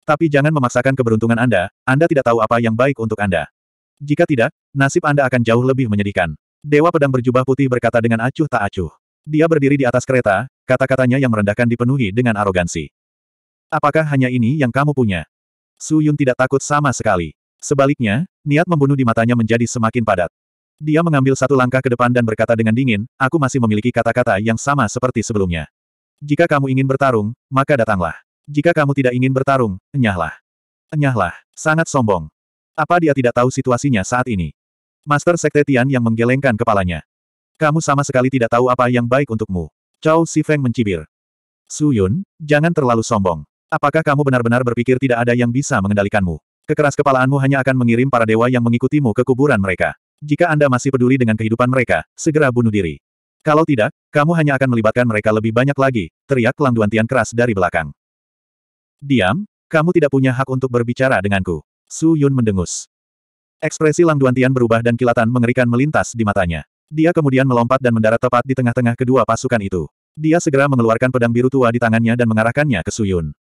Tapi jangan memaksakan keberuntungan Anda, Anda tidak tahu apa yang baik untuk Anda. Jika tidak, nasib Anda akan jauh lebih menyedihkan. Dewa Pedang Berjubah Putih berkata dengan acuh tak acuh. Dia berdiri di atas kereta, kata-katanya yang merendahkan dipenuhi dengan arogansi. Apakah hanya ini yang kamu punya? Su Yun tidak takut sama sekali. Sebaliknya, niat membunuh di matanya menjadi semakin padat. Dia mengambil satu langkah ke depan dan berkata dengan dingin, aku masih memiliki kata-kata yang sama seperti sebelumnya. Jika kamu ingin bertarung, maka datanglah. Jika kamu tidak ingin bertarung, enyahlah. Enyahlah, sangat sombong. Apa dia tidak tahu situasinya saat ini? Master Sekte Tian yang menggelengkan kepalanya. Kamu sama sekali tidak tahu apa yang baik untukmu. Cao Sifeng mencibir. Su Yun, jangan terlalu sombong. Apakah kamu benar-benar berpikir tidak ada yang bisa mengendalikanmu? Kekeras kepalaanmu hanya akan mengirim para dewa yang mengikutimu ke kuburan mereka. Jika Anda masih peduli dengan kehidupan mereka, segera bunuh diri. Kalau tidak, kamu hanya akan melibatkan mereka lebih banyak lagi, teriak Lang Duantian keras dari belakang. Diam, kamu tidak punya hak untuk berbicara denganku. Su Yun mendengus. Ekspresi Lang Duantian berubah dan kilatan mengerikan melintas di matanya. Dia kemudian melompat dan mendarat tepat di tengah-tengah kedua pasukan itu. Dia segera mengeluarkan pedang biru tua di tangannya dan mengarahkannya ke Su Yun.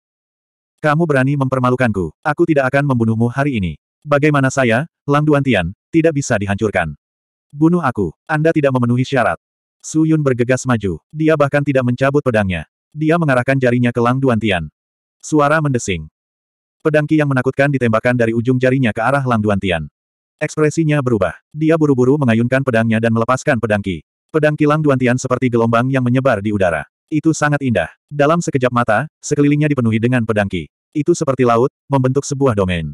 Kamu berani mempermalukanku, aku tidak akan membunuhmu hari ini. Bagaimana saya, Lang Duantian, tidak bisa dihancurkan. Bunuh aku, Anda tidak memenuhi syarat. Su Yun bergegas maju, dia bahkan tidak mencabut pedangnya. Dia mengarahkan jarinya ke Lang Duantian. Suara mendesing. Pedangki yang menakutkan ditembakkan dari ujung jarinya ke arah Lang Duantian. Ekspresinya berubah. Dia buru-buru mengayunkan pedangnya dan melepaskan pedangki. Pedangki Lang Duantian seperti gelombang yang menyebar di udara. Itu sangat indah. Dalam sekejap mata, sekelilingnya dipenuhi dengan pedangki. Itu seperti laut, membentuk sebuah domain.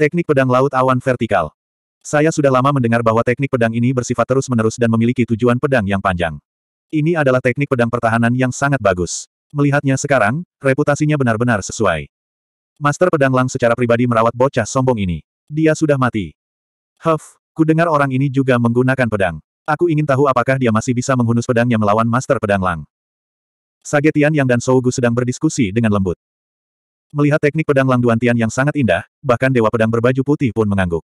Teknik pedang laut awan vertikal. Saya sudah lama mendengar bahwa teknik pedang ini bersifat terus-menerus dan memiliki tujuan pedang yang panjang. Ini adalah teknik pedang pertahanan yang sangat bagus. Melihatnya sekarang, reputasinya benar-benar sesuai. Master Pedang Lang secara pribadi merawat bocah sombong ini. Dia sudah mati. Huff, ku dengar orang ini juga menggunakan pedang. Aku ingin tahu apakah dia masih bisa menghunus pedangnya melawan Master Pedang Lang. Sagetian Yang dan Sougu sedang berdiskusi dengan lembut. Melihat teknik pedang Langduan Tian yang sangat indah, bahkan Dewa Pedang berbaju putih pun mengangguk.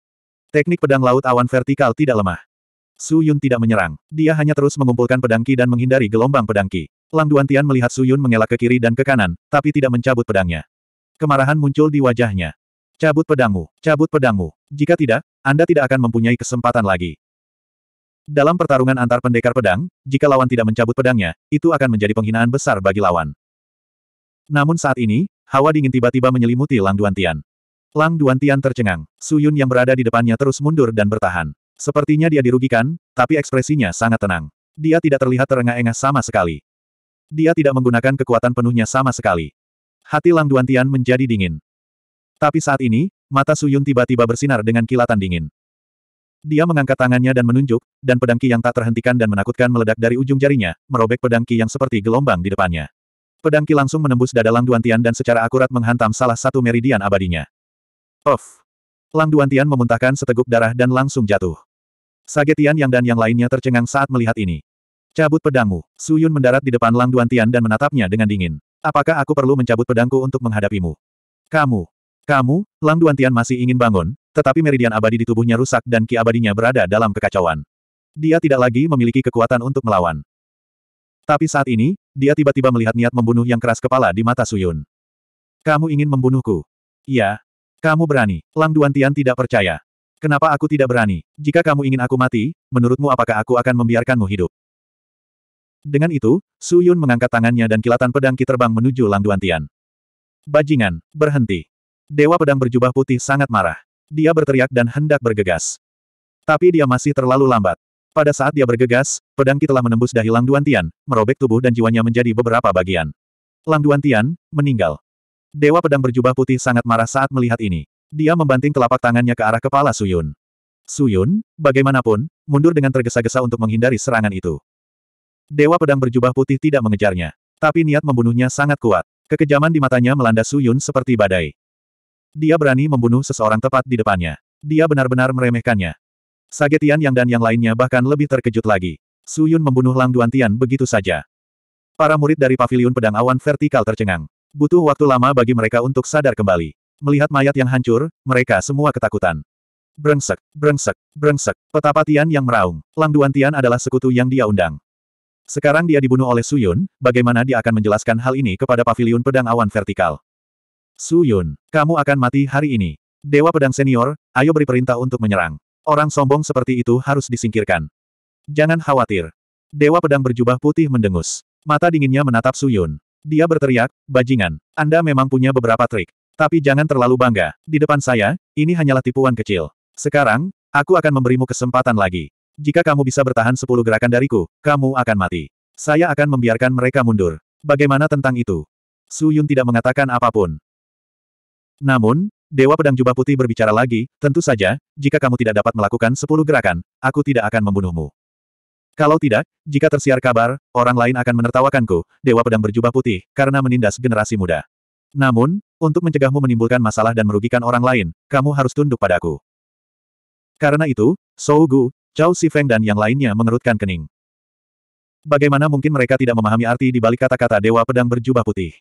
Teknik pedang laut awan vertikal tidak lemah. Su Yun tidak menyerang. Dia hanya terus mengumpulkan pedang Qi dan menghindari gelombang pedang Qi. Lang Tian melihat Su Yun mengelak ke kiri dan ke kanan, tapi tidak mencabut pedangnya. Kemarahan muncul di wajahnya. Cabut pedangmu, cabut pedangmu. Jika tidak, Anda tidak akan mempunyai kesempatan lagi. Dalam pertarungan antar pendekar pedang, jika lawan tidak mencabut pedangnya, itu akan menjadi penghinaan besar bagi lawan. Namun saat ini, Hawa dingin tiba-tiba menyelimuti Lang Duantian. Lang Duantian tercengang. Su Yun yang berada di depannya terus mundur dan bertahan. Sepertinya dia dirugikan, tapi ekspresinya sangat tenang. Dia tidak terlihat terengah-engah sama sekali. Dia tidak menggunakan kekuatan penuhnya sama sekali. Hati Lang Duantian menjadi dingin. Tapi saat ini, mata Su Yun tiba-tiba bersinar dengan kilatan dingin. Dia mengangkat tangannya dan menunjuk, dan pedang ki yang tak terhentikan dan menakutkan meledak dari ujung jarinya, merobek pedang ki yang seperti gelombang di depannya. Pedang Ki langsung menembus dada Lang Duantian dan secara akurat menghantam salah satu meridian abadinya. Of, Lang Duantian memuntahkan seteguk darah dan langsung jatuh. Sagetian Yang dan yang lainnya tercengang saat melihat ini. Cabut pedangmu. Su Yun mendarat di depan Lang Duantian dan menatapnya dengan dingin. Apakah aku perlu mencabut pedangku untuk menghadapimu? Kamu. Kamu, Lang Duantian masih ingin bangun, tetapi meridian abadi di tubuhnya rusak dan ki abadinya berada dalam kekacauan. Dia tidak lagi memiliki kekuatan untuk melawan. Tapi saat ini, dia tiba-tiba melihat niat membunuh yang keras kepala di mata Suyun. Kamu ingin membunuhku? Iya. Kamu berani. Lang Duan Tian tidak percaya. Kenapa aku tidak berani? Jika kamu ingin aku mati, menurutmu apakah aku akan membiarkanmu hidup? Dengan itu, Suyun mengangkat tangannya dan kilatan pedang Ki terbang menuju Lang Duan Tian. Bajingan, berhenti. Dewa pedang berjubah putih sangat marah. Dia berteriak dan hendak bergegas. Tapi dia masih terlalu lambat. Pada saat dia bergegas, pedang Ki telah menembus dahi Lang Duantian, merobek tubuh dan jiwanya menjadi beberapa bagian. Lang Duantian, meninggal. Dewa pedang berjubah putih sangat marah saat melihat ini. Dia membanting telapak tangannya ke arah kepala Suyun. Suyun, bagaimanapun, mundur dengan tergesa-gesa untuk menghindari serangan itu. Dewa pedang berjubah putih tidak mengejarnya. Tapi niat membunuhnya sangat kuat. Kekejaman di matanya melanda Suyun seperti badai. Dia berani membunuh seseorang tepat di depannya. Dia benar-benar meremehkannya. Sagetian Yang dan yang lainnya bahkan lebih terkejut lagi. Su Yun membunuh Lang Duan Tian begitu saja. Para murid dari Paviliun pedang awan vertikal tercengang. Butuh waktu lama bagi mereka untuk sadar kembali. Melihat mayat yang hancur, mereka semua ketakutan. Brengsek, brengsek, brengsek, petapa Tian yang meraung. Lang Duan Tian adalah sekutu yang dia undang. Sekarang dia dibunuh oleh Su Yun, bagaimana dia akan menjelaskan hal ini kepada Paviliun pedang awan vertikal? Su Yun, kamu akan mati hari ini. Dewa Pedang Senior, ayo beri perintah untuk menyerang. Orang sombong seperti itu harus disingkirkan. Jangan khawatir. Dewa pedang berjubah putih mendengus. Mata dinginnya menatap Suyun. Dia berteriak, bajingan, Anda memang punya beberapa trik. Tapi jangan terlalu bangga. Di depan saya, ini hanyalah tipuan kecil. Sekarang, aku akan memberimu kesempatan lagi. Jika kamu bisa bertahan sepuluh gerakan dariku, kamu akan mati. Saya akan membiarkan mereka mundur. Bagaimana tentang itu? Suyun tidak mengatakan apapun. Namun, Dewa Pedang Jubah Putih berbicara lagi, tentu saja, jika kamu tidak dapat melakukan sepuluh gerakan, aku tidak akan membunuhmu. Kalau tidak, jika tersiar kabar, orang lain akan menertawakanku, Dewa Pedang Berjubah Putih, karena menindas generasi muda. Namun, untuk mencegahmu menimbulkan masalah dan merugikan orang lain, kamu harus tunduk padaku. Karena itu, Zhou Gu, Chao Feng dan yang lainnya mengerutkan kening. Bagaimana mungkin mereka tidak memahami arti di balik kata-kata Dewa Pedang Berjubah Putih?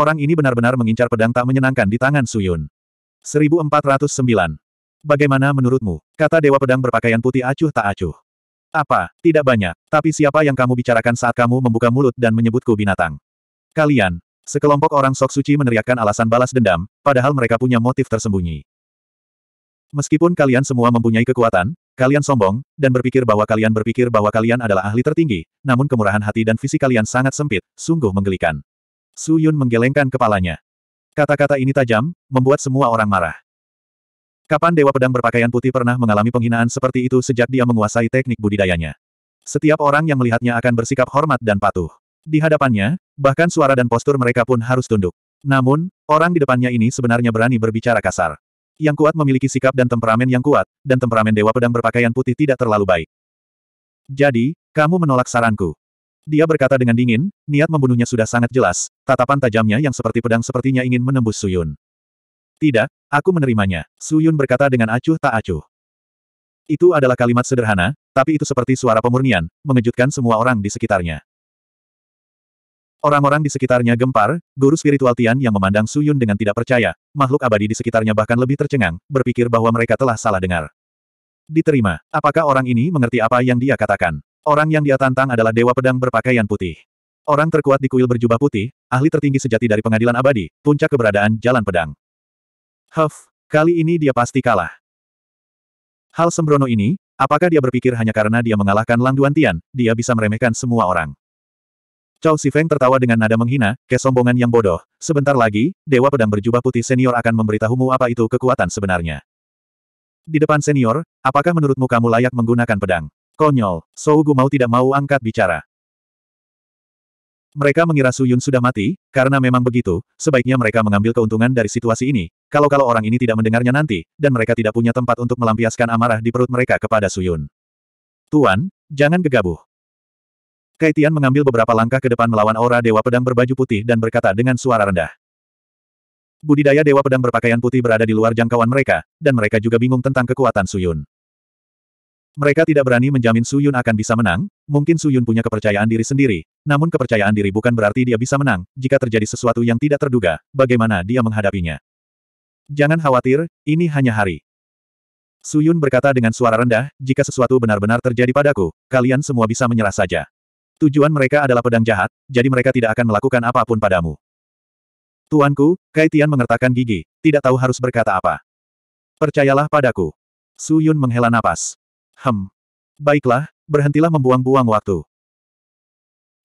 Orang ini benar-benar mengincar pedang tak menyenangkan di tangan Suyun. 1409. Bagaimana menurutmu? Kata Dewa Pedang berpakaian putih acuh tak acuh. Apa? Tidak banyak. Tapi siapa yang kamu bicarakan saat kamu membuka mulut dan menyebutku binatang? Kalian. Sekelompok orang sok suci meneriakkan alasan balas dendam, padahal mereka punya motif tersembunyi. Meskipun kalian semua mempunyai kekuatan, kalian sombong, dan berpikir bahwa kalian berpikir bahwa kalian adalah ahli tertinggi, namun kemurahan hati dan visi kalian sangat sempit, sungguh menggelikan. Su Yun menggelengkan kepalanya. Kata-kata ini tajam, membuat semua orang marah. Kapan Dewa Pedang berpakaian putih pernah mengalami penghinaan seperti itu sejak dia menguasai teknik budidayanya? Setiap orang yang melihatnya akan bersikap hormat dan patuh. Di hadapannya, bahkan suara dan postur mereka pun harus tunduk. Namun, orang di depannya ini sebenarnya berani berbicara kasar. Yang kuat memiliki sikap dan temperamen yang kuat, dan temperamen Dewa Pedang berpakaian putih tidak terlalu baik. Jadi, kamu menolak saranku. Dia berkata dengan dingin, niat membunuhnya sudah sangat jelas, tatapan tajamnya yang seperti pedang sepertinya ingin menembus Suyun. Tidak, aku menerimanya, Suyun berkata dengan acuh tak acuh. Itu adalah kalimat sederhana, tapi itu seperti suara pemurnian, mengejutkan semua orang di sekitarnya. Orang-orang di sekitarnya gempar, guru spiritual Tian yang memandang Suyun dengan tidak percaya, makhluk abadi di sekitarnya bahkan lebih tercengang, berpikir bahwa mereka telah salah dengar. Diterima, apakah orang ini mengerti apa yang dia katakan? Orang yang dia tantang adalah dewa pedang berpakaian putih. Orang terkuat di kuil berjubah putih, ahli tertinggi sejati dari pengadilan abadi, puncak keberadaan jalan pedang. Huff, kali ini dia pasti kalah. Hal sembrono ini, apakah dia berpikir hanya karena dia mengalahkan Lang Tian, dia bisa meremehkan semua orang. Cao Sifeng tertawa dengan nada menghina, kesombongan yang bodoh. Sebentar lagi, Dewa Pedang Berjubah Putih Senior akan memberitahumu apa itu kekuatan sebenarnya. Di depan senior, apakah menurutmu kamu layak menggunakan pedang? Konyol, Sougu mau tidak mau angkat bicara. Mereka mengira Su Yun sudah mati, karena memang begitu, sebaiknya mereka mengambil keuntungan dari situasi ini, kalau-kalau orang ini tidak mendengarnya nanti, dan mereka tidak punya tempat untuk melampiaskan amarah di perut mereka kepada Su Yun. Tuan, jangan gegabah. Kaitian mengambil beberapa langkah ke depan melawan aura Dewa Pedang berbaju putih dan berkata dengan suara rendah. Budidaya Dewa Pedang berpakaian putih berada di luar jangkauan mereka, dan mereka juga bingung tentang kekuatan Suyun. Mereka tidak berani menjamin Su Yun akan bisa menang, mungkin Su Yun punya kepercayaan diri sendiri, namun kepercayaan diri bukan berarti dia bisa menang, jika terjadi sesuatu yang tidak terduga, bagaimana dia menghadapinya. Jangan khawatir, ini hanya hari. Su Yun berkata dengan suara rendah, jika sesuatu benar-benar terjadi padaku, kalian semua bisa menyerah saja. Tujuan mereka adalah pedang jahat, jadi mereka tidak akan melakukan apapun padamu. Tuanku, Kai Tian mengertakkan gigi, tidak tahu harus berkata apa. Percayalah padaku. Su Yun menghela napas. Hem. Baiklah, berhentilah membuang-buang waktu.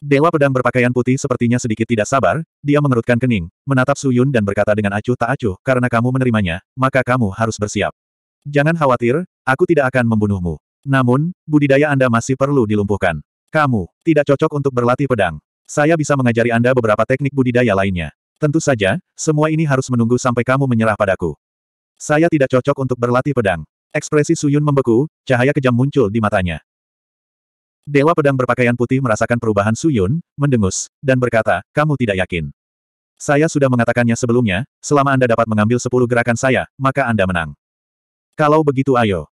Dewa pedang berpakaian putih sepertinya sedikit tidak sabar, dia mengerutkan kening, menatap Suyun dan berkata dengan acuh tak acuh, karena kamu menerimanya, maka kamu harus bersiap. Jangan khawatir, aku tidak akan membunuhmu. Namun, budidaya Anda masih perlu dilumpuhkan. Kamu, tidak cocok untuk berlatih pedang. Saya bisa mengajari Anda beberapa teknik budidaya lainnya. Tentu saja, semua ini harus menunggu sampai kamu menyerah padaku. Saya tidak cocok untuk berlatih pedang. Ekspresi Suyun membeku, cahaya kejam muncul di matanya. Dewa pedang berpakaian putih merasakan perubahan Suyun, mendengus, dan berkata, kamu tidak yakin. Saya sudah mengatakannya sebelumnya, selama Anda dapat mengambil sepuluh gerakan saya, maka Anda menang. Kalau begitu ayo.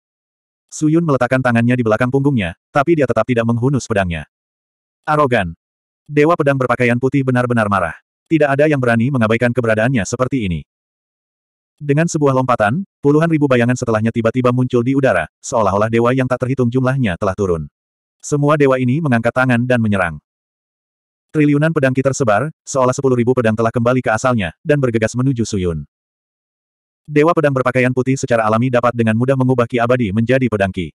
Suyun meletakkan tangannya di belakang punggungnya, tapi dia tetap tidak menghunus pedangnya. Arogan. Dewa pedang berpakaian putih benar-benar marah. Tidak ada yang berani mengabaikan keberadaannya seperti ini. Dengan sebuah lompatan, puluhan ribu bayangan setelahnya tiba-tiba muncul di udara, seolah-olah dewa yang tak terhitung jumlahnya telah turun. Semua dewa ini mengangkat tangan dan menyerang. Triliunan pedang ki tersebar, seolah sepuluh ribu pedang telah kembali ke asalnya, dan bergegas menuju Suyun. Dewa pedang berpakaian putih secara alami dapat dengan mudah mengubah ki abadi menjadi pedang ki.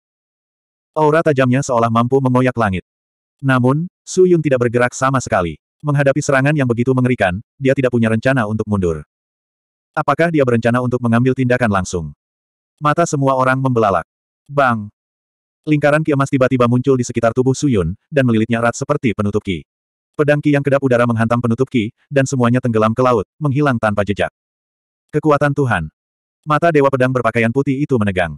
Aura tajamnya seolah mampu mengoyak langit. Namun, Suyun tidak bergerak sama sekali. Menghadapi serangan yang begitu mengerikan, dia tidak punya rencana untuk mundur. Apakah dia berencana untuk mengambil tindakan langsung? Mata semua orang membelalak. Bang! Lingkaran ki tiba-tiba muncul di sekitar tubuh Suyun, dan melilitnya erat seperti penutup ki. Pedang ki yang kedap udara menghantam penutup ki, dan semuanya tenggelam ke laut, menghilang tanpa jejak. Kekuatan Tuhan. Mata Dewa Pedang berpakaian putih itu menegang.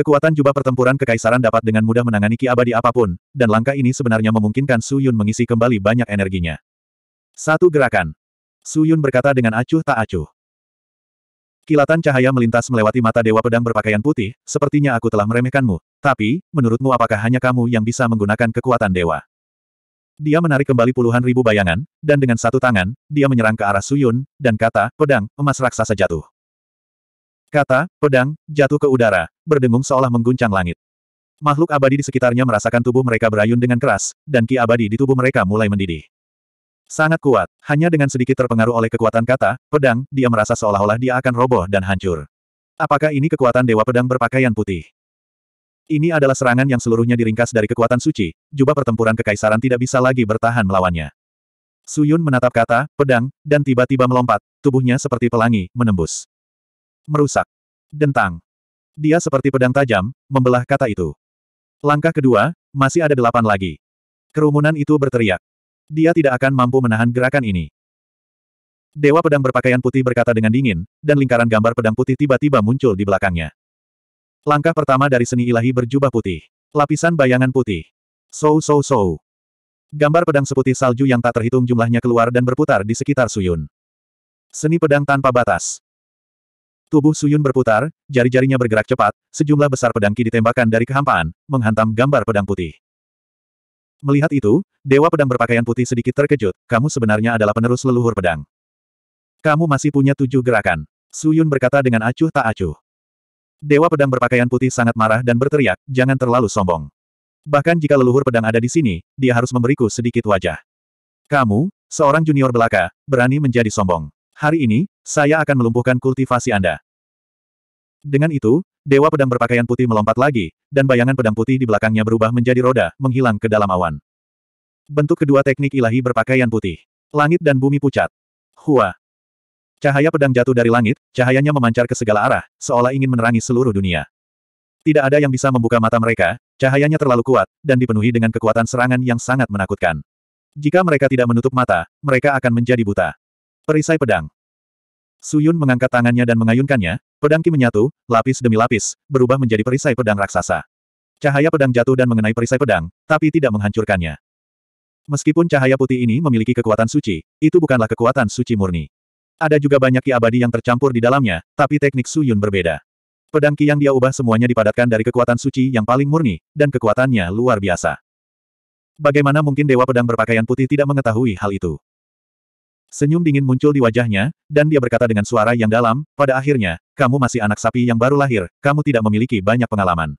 Kekuatan jubah pertempuran kekaisaran dapat dengan mudah menangani Ki Abadi apapun, dan langkah ini sebenarnya memungkinkan Suyun mengisi kembali banyak energinya. Satu gerakan. Suyun berkata dengan acuh tak acuh. Kilatan cahaya melintas melewati mata Dewa Pedang berpakaian putih, sepertinya aku telah meremehkanmu, tapi, menurutmu apakah hanya kamu yang bisa menggunakan kekuatan Dewa? Dia menarik kembali puluhan ribu bayangan, dan dengan satu tangan, dia menyerang ke arah Suyun, dan kata, pedang, emas raksasa jatuh. Kata, pedang, jatuh ke udara, berdengung seolah mengguncang langit. Makhluk abadi di sekitarnya merasakan tubuh mereka berayun dengan keras, dan ki abadi di tubuh mereka mulai mendidih. Sangat kuat, hanya dengan sedikit terpengaruh oleh kekuatan kata, pedang, dia merasa seolah-olah dia akan roboh dan hancur. Apakah ini kekuatan Dewa Pedang berpakaian putih? Ini adalah serangan yang seluruhnya diringkas dari kekuatan suci, jubah pertempuran kekaisaran tidak bisa lagi bertahan melawannya. Suyun menatap kata, pedang, dan tiba-tiba melompat, tubuhnya seperti pelangi, menembus. Merusak. Dentang. Dia seperti pedang tajam, membelah kata itu. Langkah kedua, masih ada delapan lagi. Kerumunan itu berteriak. Dia tidak akan mampu menahan gerakan ini. Dewa pedang berpakaian putih berkata dengan dingin, dan lingkaran gambar pedang putih tiba-tiba muncul di belakangnya. Langkah pertama dari seni ilahi berjubah putih. Lapisan bayangan putih. So, so, so. Gambar pedang seputih salju yang tak terhitung jumlahnya keluar dan berputar di sekitar Suyun. Seni pedang tanpa batas. Tubuh Suyun berputar, jari-jarinya bergerak cepat, sejumlah besar pedang ki ditembakkan dari kehampaan, menghantam gambar pedang putih. Melihat itu, Dewa Pedang berpakaian putih sedikit terkejut, kamu sebenarnya adalah penerus leluhur pedang. Kamu masih punya tujuh gerakan. Su Yun berkata dengan acuh tak acuh. Dewa Pedang berpakaian putih sangat marah dan berteriak, jangan terlalu sombong. Bahkan jika leluhur pedang ada di sini, dia harus memberiku sedikit wajah. Kamu, seorang junior belaka, berani menjadi sombong. Hari ini, saya akan melumpuhkan kultivasi Anda. Dengan itu, Dewa Pedang berpakaian putih melompat lagi, dan bayangan pedang putih di belakangnya berubah menjadi roda, menghilang ke dalam awan. Bentuk kedua teknik ilahi berpakaian putih. Langit dan bumi pucat. Hua. Cahaya pedang jatuh dari langit, cahayanya memancar ke segala arah, seolah ingin menerangi seluruh dunia. Tidak ada yang bisa membuka mata mereka, cahayanya terlalu kuat, dan dipenuhi dengan kekuatan serangan yang sangat menakutkan. Jika mereka tidak menutup mata, mereka akan menjadi buta. Perisai pedang. Suyun mengangkat tangannya dan mengayunkannya, pedang Ki menyatu, lapis demi lapis, berubah menjadi perisai pedang raksasa. Cahaya pedang jatuh dan mengenai perisai pedang, tapi tidak menghancurkannya. Meskipun cahaya putih ini memiliki kekuatan suci, itu bukanlah kekuatan suci murni. Ada juga banyak Ki abadi yang tercampur di dalamnya, tapi teknik Suyun berbeda. Pedang Ki yang dia ubah semuanya dipadatkan dari kekuatan suci yang paling murni, dan kekuatannya luar biasa. Bagaimana mungkin Dewa Pedang berpakaian putih tidak mengetahui hal itu? Senyum dingin muncul di wajahnya, dan dia berkata dengan suara yang dalam, pada akhirnya, kamu masih anak sapi yang baru lahir, kamu tidak memiliki banyak pengalaman.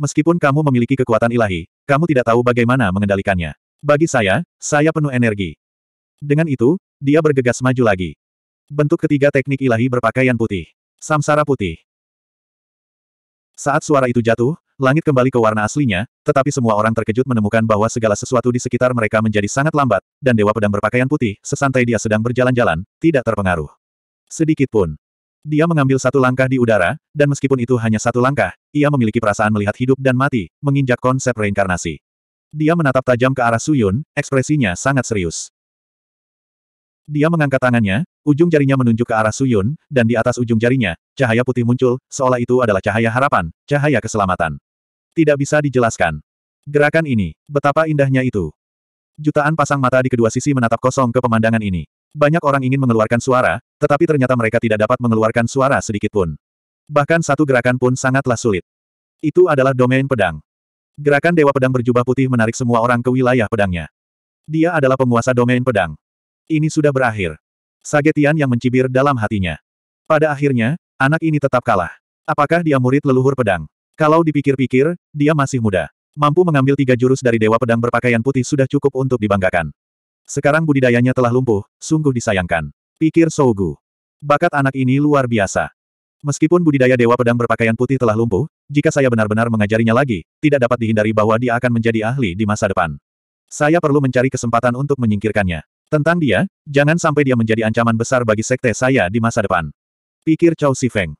Meskipun kamu memiliki kekuatan ilahi, kamu tidak tahu bagaimana mengendalikannya. Bagi saya, saya penuh energi. Dengan itu, dia bergegas maju lagi. Bentuk ketiga teknik ilahi berpakaian putih. Samsara putih. Saat suara itu jatuh, langit kembali ke warna aslinya, tetapi semua orang terkejut menemukan bahwa segala sesuatu di sekitar mereka menjadi sangat lambat, dan Dewa Pedang berpakaian putih, sesantai dia sedang berjalan-jalan, tidak terpengaruh. Sedikit pun. Dia mengambil satu langkah di udara, dan meskipun itu hanya satu langkah, ia memiliki perasaan melihat hidup dan mati, menginjak konsep reinkarnasi. Dia menatap tajam ke arah Suyun, ekspresinya sangat serius. Dia mengangkat tangannya, Ujung jarinya menunjuk ke arah Suyun, dan di atas ujung jarinya, cahaya putih muncul, seolah itu adalah cahaya harapan, cahaya keselamatan. Tidak bisa dijelaskan. Gerakan ini, betapa indahnya itu. Jutaan pasang mata di kedua sisi menatap kosong ke pemandangan ini. Banyak orang ingin mengeluarkan suara, tetapi ternyata mereka tidak dapat mengeluarkan suara sedikit pun. Bahkan satu gerakan pun sangatlah sulit. Itu adalah domain pedang. Gerakan Dewa Pedang berjubah putih menarik semua orang ke wilayah pedangnya. Dia adalah penguasa domain pedang. Ini sudah berakhir. Sagetian yang mencibir dalam hatinya. Pada akhirnya, anak ini tetap kalah. Apakah dia murid leluhur pedang? Kalau dipikir-pikir, dia masih muda. Mampu mengambil tiga jurus dari Dewa Pedang berpakaian putih sudah cukup untuk dibanggakan. Sekarang budidayanya telah lumpuh, sungguh disayangkan. Pikir Sougu. Bakat anak ini luar biasa. Meskipun budidaya Dewa Pedang berpakaian putih telah lumpuh, jika saya benar-benar mengajarinya lagi, tidak dapat dihindari bahwa dia akan menjadi ahli di masa depan. Saya perlu mencari kesempatan untuk menyingkirkannya. Tentang dia, jangan sampai dia menjadi ancaman besar bagi sekte saya di masa depan. Pikir Chow Si Feng.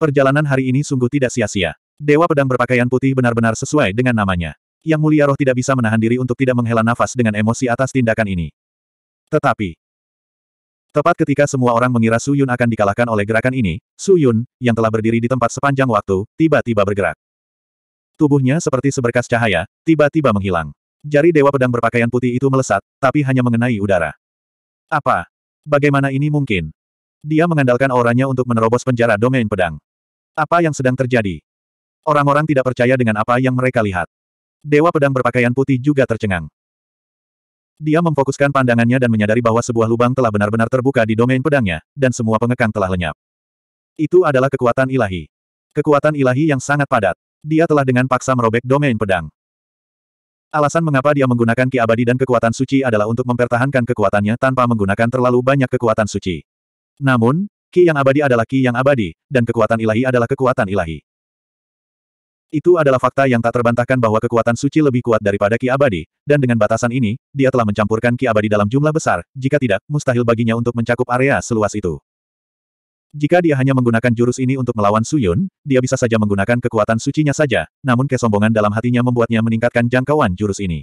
Perjalanan hari ini sungguh tidak sia-sia. Dewa pedang berpakaian putih benar-benar sesuai dengan namanya. Yang mulia roh tidak bisa menahan diri untuk tidak menghela nafas dengan emosi atas tindakan ini. Tetapi, Tepat ketika semua orang mengira Su Yun akan dikalahkan oleh gerakan ini, Su Yun, yang telah berdiri di tempat sepanjang waktu, tiba-tiba bergerak. Tubuhnya seperti seberkas cahaya, tiba-tiba menghilang. Jari Dewa Pedang berpakaian putih itu melesat, tapi hanya mengenai udara. Apa? Bagaimana ini mungkin? Dia mengandalkan auranya untuk menerobos penjara domain pedang. Apa yang sedang terjadi? Orang-orang tidak percaya dengan apa yang mereka lihat. Dewa Pedang berpakaian putih juga tercengang. Dia memfokuskan pandangannya dan menyadari bahwa sebuah lubang telah benar-benar terbuka di domain pedangnya, dan semua pengekang telah lenyap. Itu adalah kekuatan ilahi. Kekuatan ilahi yang sangat padat. Dia telah dengan paksa merobek domain pedang. Alasan mengapa dia menggunakan ki abadi dan kekuatan suci adalah untuk mempertahankan kekuatannya tanpa menggunakan terlalu banyak kekuatan suci. Namun, ki yang abadi adalah ki yang abadi, dan kekuatan ilahi adalah kekuatan ilahi. Itu adalah fakta yang tak terbantahkan bahwa kekuatan suci lebih kuat daripada ki abadi, dan dengan batasan ini, dia telah mencampurkan ki abadi dalam jumlah besar, jika tidak, mustahil baginya untuk mencakup area seluas itu. Jika dia hanya menggunakan jurus ini untuk melawan Su Yun, dia bisa saja menggunakan kekuatan sucinya saja, namun kesombongan dalam hatinya membuatnya meningkatkan jangkauan jurus ini.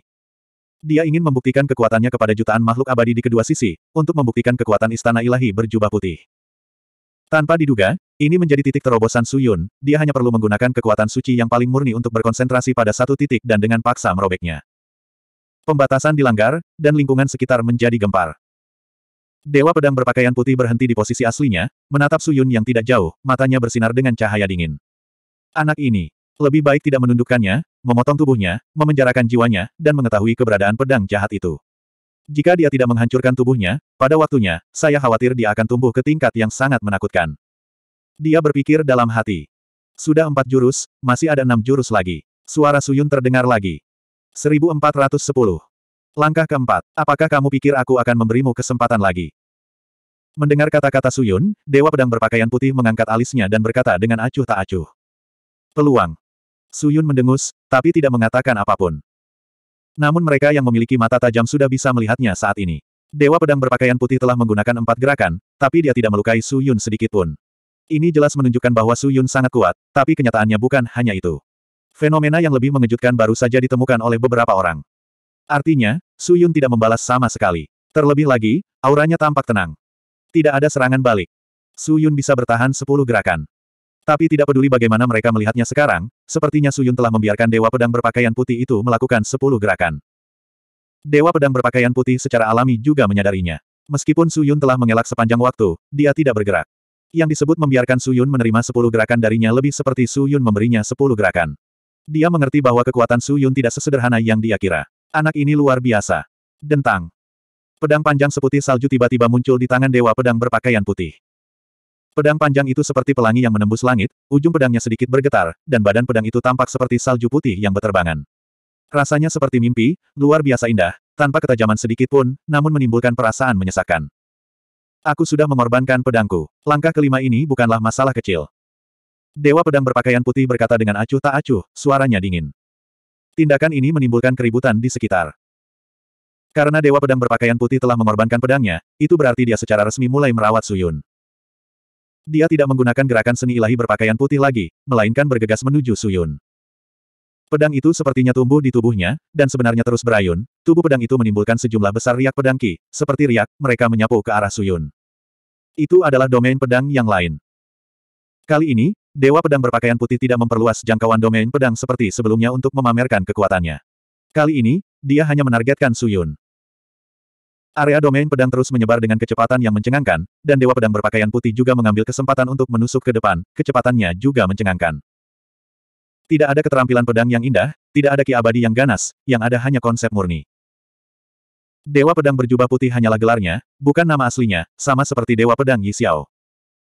Dia ingin membuktikan kekuatannya kepada jutaan makhluk abadi di kedua sisi, untuk membuktikan kekuatan istana ilahi berjubah putih. Tanpa diduga, ini menjadi titik terobosan Su Yun. dia hanya perlu menggunakan kekuatan suci yang paling murni untuk berkonsentrasi pada satu titik dan dengan paksa merobeknya. Pembatasan dilanggar, dan lingkungan sekitar menjadi gempar. Dewa pedang berpakaian putih berhenti di posisi aslinya, menatap Suyun yang tidak jauh, matanya bersinar dengan cahaya dingin. Anak ini, lebih baik tidak menundukkannya, memotong tubuhnya, memenjarakan jiwanya, dan mengetahui keberadaan pedang jahat itu. Jika dia tidak menghancurkan tubuhnya, pada waktunya, saya khawatir dia akan tumbuh ke tingkat yang sangat menakutkan. Dia berpikir dalam hati. Sudah empat jurus, masih ada enam jurus lagi. Suara Suyun terdengar lagi. 1410. Langkah keempat, apakah kamu pikir aku akan memberimu kesempatan lagi? Mendengar kata-kata Suyun, Dewa Pedang berpakaian putih mengangkat alisnya dan berkata dengan acuh tak acuh. Peluang. Suyun mendengus, tapi tidak mengatakan apapun. Namun mereka yang memiliki mata tajam sudah bisa melihatnya saat ini. Dewa Pedang berpakaian putih telah menggunakan empat gerakan, tapi dia tidak melukai Suyun sedikitpun. Ini jelas menunjukkan bahwa Suyun sangat kuat, tapi kenyataannya bukan hanya itu. Fenomena yang lebih mengejutkan baru saja ditemukan oleh beberapa orang. Artinya, Su Yun tidak membalas sama sekali. Terlebih lagi, auranya tampak tenang. Tidak ada serangan balik. Su Yun bisa bertahan sepuluh gerakan. Tapi tidak peduli bagaimana mereka melihatnya sekarang, sepertinya Su Yun telah membiarkan Dewa Pedang berpakaian putih itu melakukan sepuluh gerakan. Dewa Pedang berpakaian putih secara alami juga menyadarinya. Meskipun Su Yun telah mengelak sepanjang waktu, dia tidak bergerak. Yang disebut membiarkan Su Yun menerima sepuluh gerakan darinya lebih seperti Su Yun memberinya sepuluh gerakan. Dia mengerti bahwa kekuatan Su Yun tidak sesederhana yang dia kira. Anak ini luar biasa. Dentang. Pedang panjang seputih salju tiba-tiba muncul di tangan dewa pedang berpakaian putih. Pedang panjang itu seperti pelangi yang menembus langit, ujung pedangnya sedikit bergetar, dan badan pedang itu tampak seperti salju putih yang berterbangan. Rasanya seperti mimpi, luar biasa indah, tanpa ketajaman sedikit pun, namun menimbulkan perasaan menyesakan. Aku sudah mengorbankan pedangku. Langkah kelima ini bukanlah masalah kecil. Dewa pedang berpakaian putih berkata dengan acuh tak acuh, suaranya dingin. Tindakan ini menimbulkan keributan di sekitar. Karena Dewa Pedang berpakaian putih telah mengorbankan pedangnya, itu berarti dia secara resmi mulai merawat Suyun. Dia tidak menggunakan gerakan seni ilahi berpakaian putih lagi, melainkan bergegas menuju Suyun. Pedang itu sepertinya tumbuh di tubuhnya, dan sebenarnya terus berayun, tubuh pedang itu menimbulkan sejumlah besar riak pedang Ki, seperti riak, mereka menyapu ke arah Suyun. Itu adalah domain pedang yang lain. Kali ini, Dewa pedang berpakaian putih tidak memperluas jangkauan domain pedang seperti sebelumnya untuk memamerkan kekuatannya. Kali ini, dia hanya menargetkan Suyun. Area domain pedang terus menyebar dengan kecepatan yang mencengangkan, dan Dewa Pedang berpakaian putih juga mengambil kesempatan untuk menusuk ke depan, kecepatannya juga mencengangkan. Tidak ada keterampilan pedang yang indah, tidak ada ki abadi yang ganas, yang ada hanya konsep murni. Dewa Pedang berjubah putih hanyalah gelarnya, bukan nama aslinya, sama seperti Dewa Pedang Yi Xiao.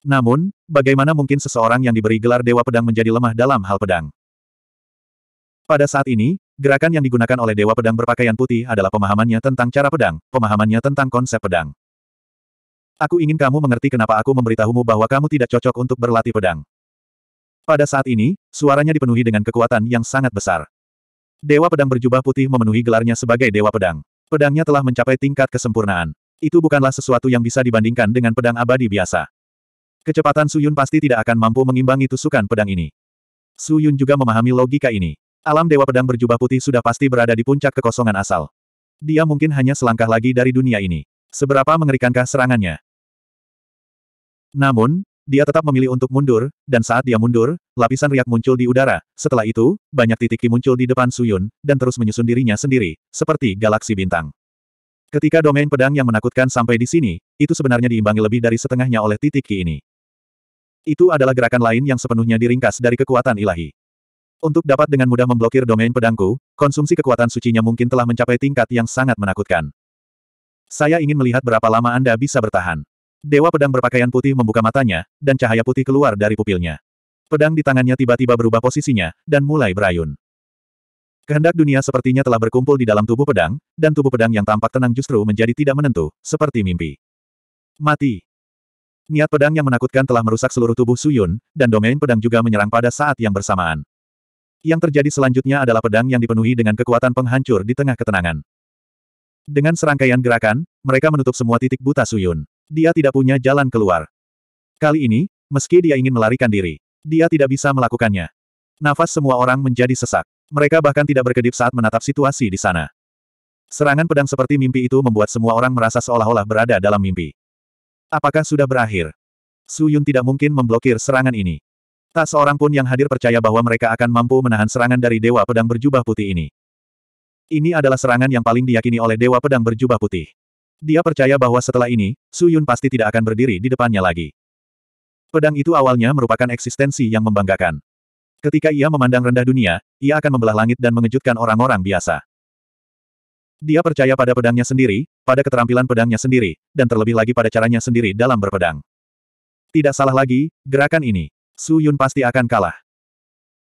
Namun, bagaimana mungkin seseorang yang diberi gelar Dewa Pedang menjadi lemah dalam hal pedang? Pada saat ini, gerakan yang digunakan oleh Dewa Pedang berpakaian putih adalah pemahamannya tentang cara pedang, pemahamannya tentang konsep pedang. Aku ingin kamu mengerti kenapa aku memberitahumu bahwa kamu tidak cocok untuk berlatih pedang. Pada saat ini, suaranya dipenuhi dengan kekuatan yang sangat besar. Dewa Pedang berjubah putih memenuhi gelarnya sebagai Dewa Pedang. Pedangnya telah mencapai tingkat kesempurnaan. Itu bukanlah sesuatu yang bisa dibandingkan dengan pedang abadi biasa. Kecepatan Suyun pasti tidak akan mampu mengimbangi tusukan pedang ini. Suyun juga memahami logika ini. Alam Dewa Pedang berjubah putih sudah pasti berada di puncak kekosongan asal. Dia mungkin hanya selangkah lagi dari dunia ini. Seberapa mengerikankah serangannya? Namun, dia tetap memilih untuk mundur, dan saat dia mundur, lapisan riak muncul di udara. Setelah itu, banyak titik ki muncul di depan Suyun, dan terus menyusun dirinya sendiri, seperti galaksi bintang. Ketika domain pedang yang menakutkan sampai di sini, itu sebenarnya diimbangi lebih dari setengahnya oleh titik ki ini. Itu adalah gerakan lain yang sepenuhnya diringkas dari kekuatan ilahi. Untuk dapat dengan mudah memblokir domain pedangku, konsumsi kekuatan sucinya mungkin telah mencapai tingkat yang sangat menakutkan. Saya ingin melihat berapa lama Anda bisa bertahan. Dewa pedang berpakaian putih membuka matanya, dan cahaya putih keluar dari pupilnya. Pedang di tangannya tiba-tiba berubah posisinya, dan mulai berayun. Kehendak dunia sepertinya telah berkumpul di dalam tubuh pedang, dan tubuh pedang yang tampak tenang justru menjadi tidak menentu, seperti mimpi. Mati. Niat pedang yang menakutkan telah merusak seluruh tubuh Suyun, dan domain pedang juga menyerang pada saat yang bersamaan. Yang terjadi selanjutnya adalah pedang yang dipenuhi dengan kekuatan penghancur di tengah ketenangan. Dengan serangkaian gerakan, mereka menutup semua titik buta Suyun. Dia tidak punya jalan keluar. Kali ini, meski dia ingin melarikan diri, dia tidak bisa melakukannya. Nafas semua orang menjadi sesak. Mereka bahkan tidak berkedip saat menatap situasi di sana. Serangan pedang seperti mimpi itu membuat semua orang merasa seolah-olah berada dalam mimpi. Apakah sudah berakhir? Su Yun tidak mungkin memblokir serangan ini. Tak seorang pun yang hadir percaya bahwa mereka akan mampu menahan serangan dari Dewa Pedang Berjubah Putih ini. Ini adalah serangan yang paling diyakini oleh Dewa Pedang Berjubah Putih. Dia percaya bahwa setelah ini, Su Yun pasti tidak akan berdiri di depannya lagi. Pedang itu awalnya merupakan eksistensi yang membanggakan. Ketika ia memandang rendah dunia, ia akan membelah langit dan mengejutkan orang-orang biasa. Dia percaya pada pedangnya sendiri, pada keterampilan pedangnya sendiri, dan terlebih lagi pada caranya sendiri dalam berpedang. Tidak salah lagi, gerakan ini. Su Yun pasti akan kalah.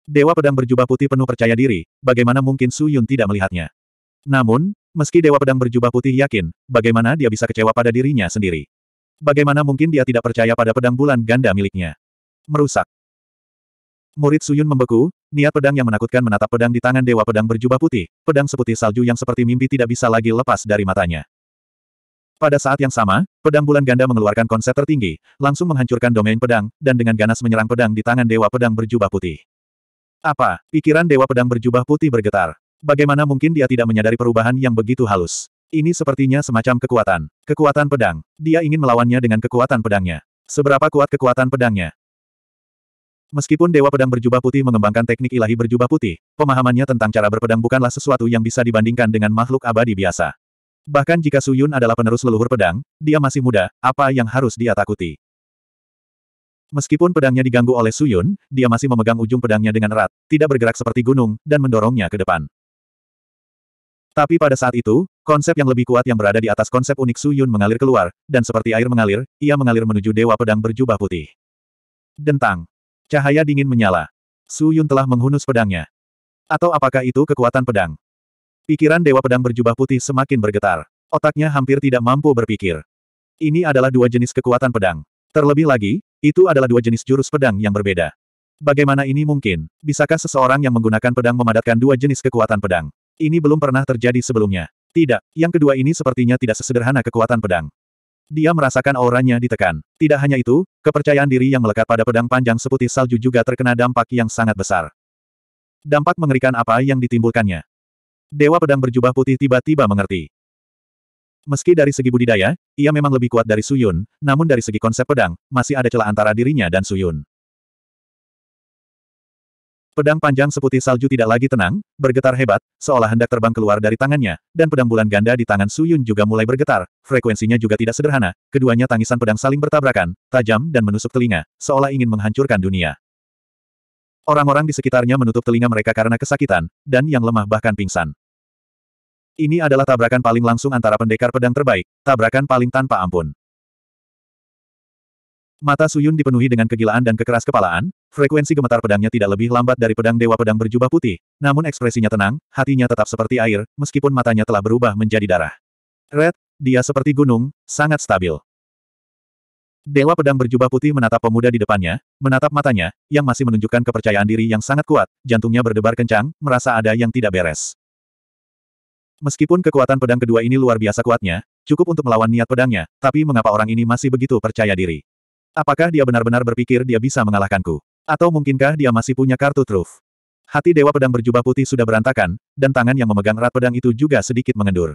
Dewa pedang berjubah putih penuh percaya diri, bagaimana mungkin Su Yun tidak melihatnya. Namun, meski Dewa pedang berjubah putih yakin, bagaimana dia bisa kecewa pada dirinya sendiri. Bagaimana mungkin dia tidak percaya pada pedang bulan ganda miliknya. Merusak. Murid Suyun membeku, niat pedang yang menakutkan menatap pedang di tangan Dewa Pedang berjubah putih, pedang seputih salju yang seperti mimpi tidak bisa lagi lepas dari matanya. Pada saat yang sama, pedang bulan ganda mengeluarkan konsep tertinggi, langsung menghancurkan domain pedang, dan dengan ganas menyerang pedang di tangan Dewa Pedang berjubah putih. Apa? Pikiran Dewa Pedang berjubah putih bergetar. Bagaimana mungkin dia tidak menyadari perubahan yang begitu halus? Ini sepertinya semacam kekuatan. Kekuatan pedang. Dia ingin melawannya dengan kekuatan pedangnya. Seberapa kuat kekuatan pedangnya? Meskipun Dewa Pedang Berjubah Putih mengembangkan teknik ilahi berjubah putih, pemahamannya tentang cara berpedang bukanlah sesuatu yang bisa dibandingkan dengan makhluk abadi biasa. Bahkan jika Suyun adalah penerus leluhur pedang, dia masih muda, apa yang harus dia takuti? Meskipun pedangnya diganggu oleh Suyun, dia masih memegang ujung pedangnya dengan erat, tidak bergerak seperti gunung, dan mendorongnya ke depan. Tapi pada saat itu, konsep yang lebih kuat yang berada di atas konsep unik Suyun mengalir keluar, dan seperti air mengalir, ia mengalir menuju Dewa Pedang Berjubah Putih. Dentang. Cahaya dingin menyala. Su Yun telah menghunus pedangnya. Atau apakah itu kekuatan pedang? Pikiran Dewa Pedang berjubah putih semakin bergetar. Otaknya hampir tidak mampu berpikir. Ini adalah dua jenis kekuatan pedang. Terlebih lagi, itu adalah dua jenis jurus pedang yang berbeda. Bagaimana ini mungkin? Bisakah seseorang yang menggunakan pedang memadatkan dua jenis kekuatan pedang? Ini belum pernah terjadi sebelumnya. Tidak, yang kedua ini sepertinya tidak sesederhana kekuatan pedang. Dia merasakan auranya ditekan. Tidak hanya itu, kepercayaan diri yang melekat pada pedang panjang seputih salju juga terkena dampak yang sangat besar. Dampak mengerikan apa yang ditimbulkannya. Dewa pedang berjubah putih tiba-tiba mengerti. Meski dari segi budidaya, ia memang lebih kuat dari Suyun, namun dari segi konsep pedang, masih ada celah antara dirinya dan Suyun. Pedang panjang seputih salju tidak lagi tenang, bergetar hebat, seolah hendak terbang keluar dari tangannya, dan pedang bulan ganda di tangan Su Yun juga mulai bergetar, frekuensinya juga tidak sederhana, keduanya tangisan pedang saling bertabrakan, tajam dan menusuk telinga, seolah ingin menghancurkan dunia. Orang-orang di sekitarnya menutup telinga mereka karena kesakitan, dan yang lemah bahkan pingsan. Ini adalah tabrakan paling langsung antara pendekar pedang terbaik, tabrakan paling tanpa ampun. Mata Suyun dipenuhi dengan kegilaan dan kekeras kepalaan, Frekuensi gemetar pedangnya tidak lebih lambat dari pedang Dewa Pedang berjubah putih, namun ekspresinya tenang, hatinya tetap seperti air, meskipun matanya telah berubah menjadi darah. Red, dia seperti gunung, sangat stabil. Dewa Pedang berjubah putih menatap pemuda di depannya, menatap matanya, yang masih menunjukkan kepercayaan diri yang sangat kuat, jantungnya berdebar kencang, merasa ada yang tidak beres. Meskipun kekuatan pedang kedua ini luar biasa kuatnya, cukup untuk melawan niat pedangnya, tapi mengapa orang ini masih begitu percaya diri? Apakah dia benar-benar berpikir dia bisa mengalahkanku? Atau mungkinkah dia masih punya kartu truf? Hati Dewa Pedang berjubah putih sudah berantakan, dan tangan yang memegang erat pedang itu juga sedikit mengendur.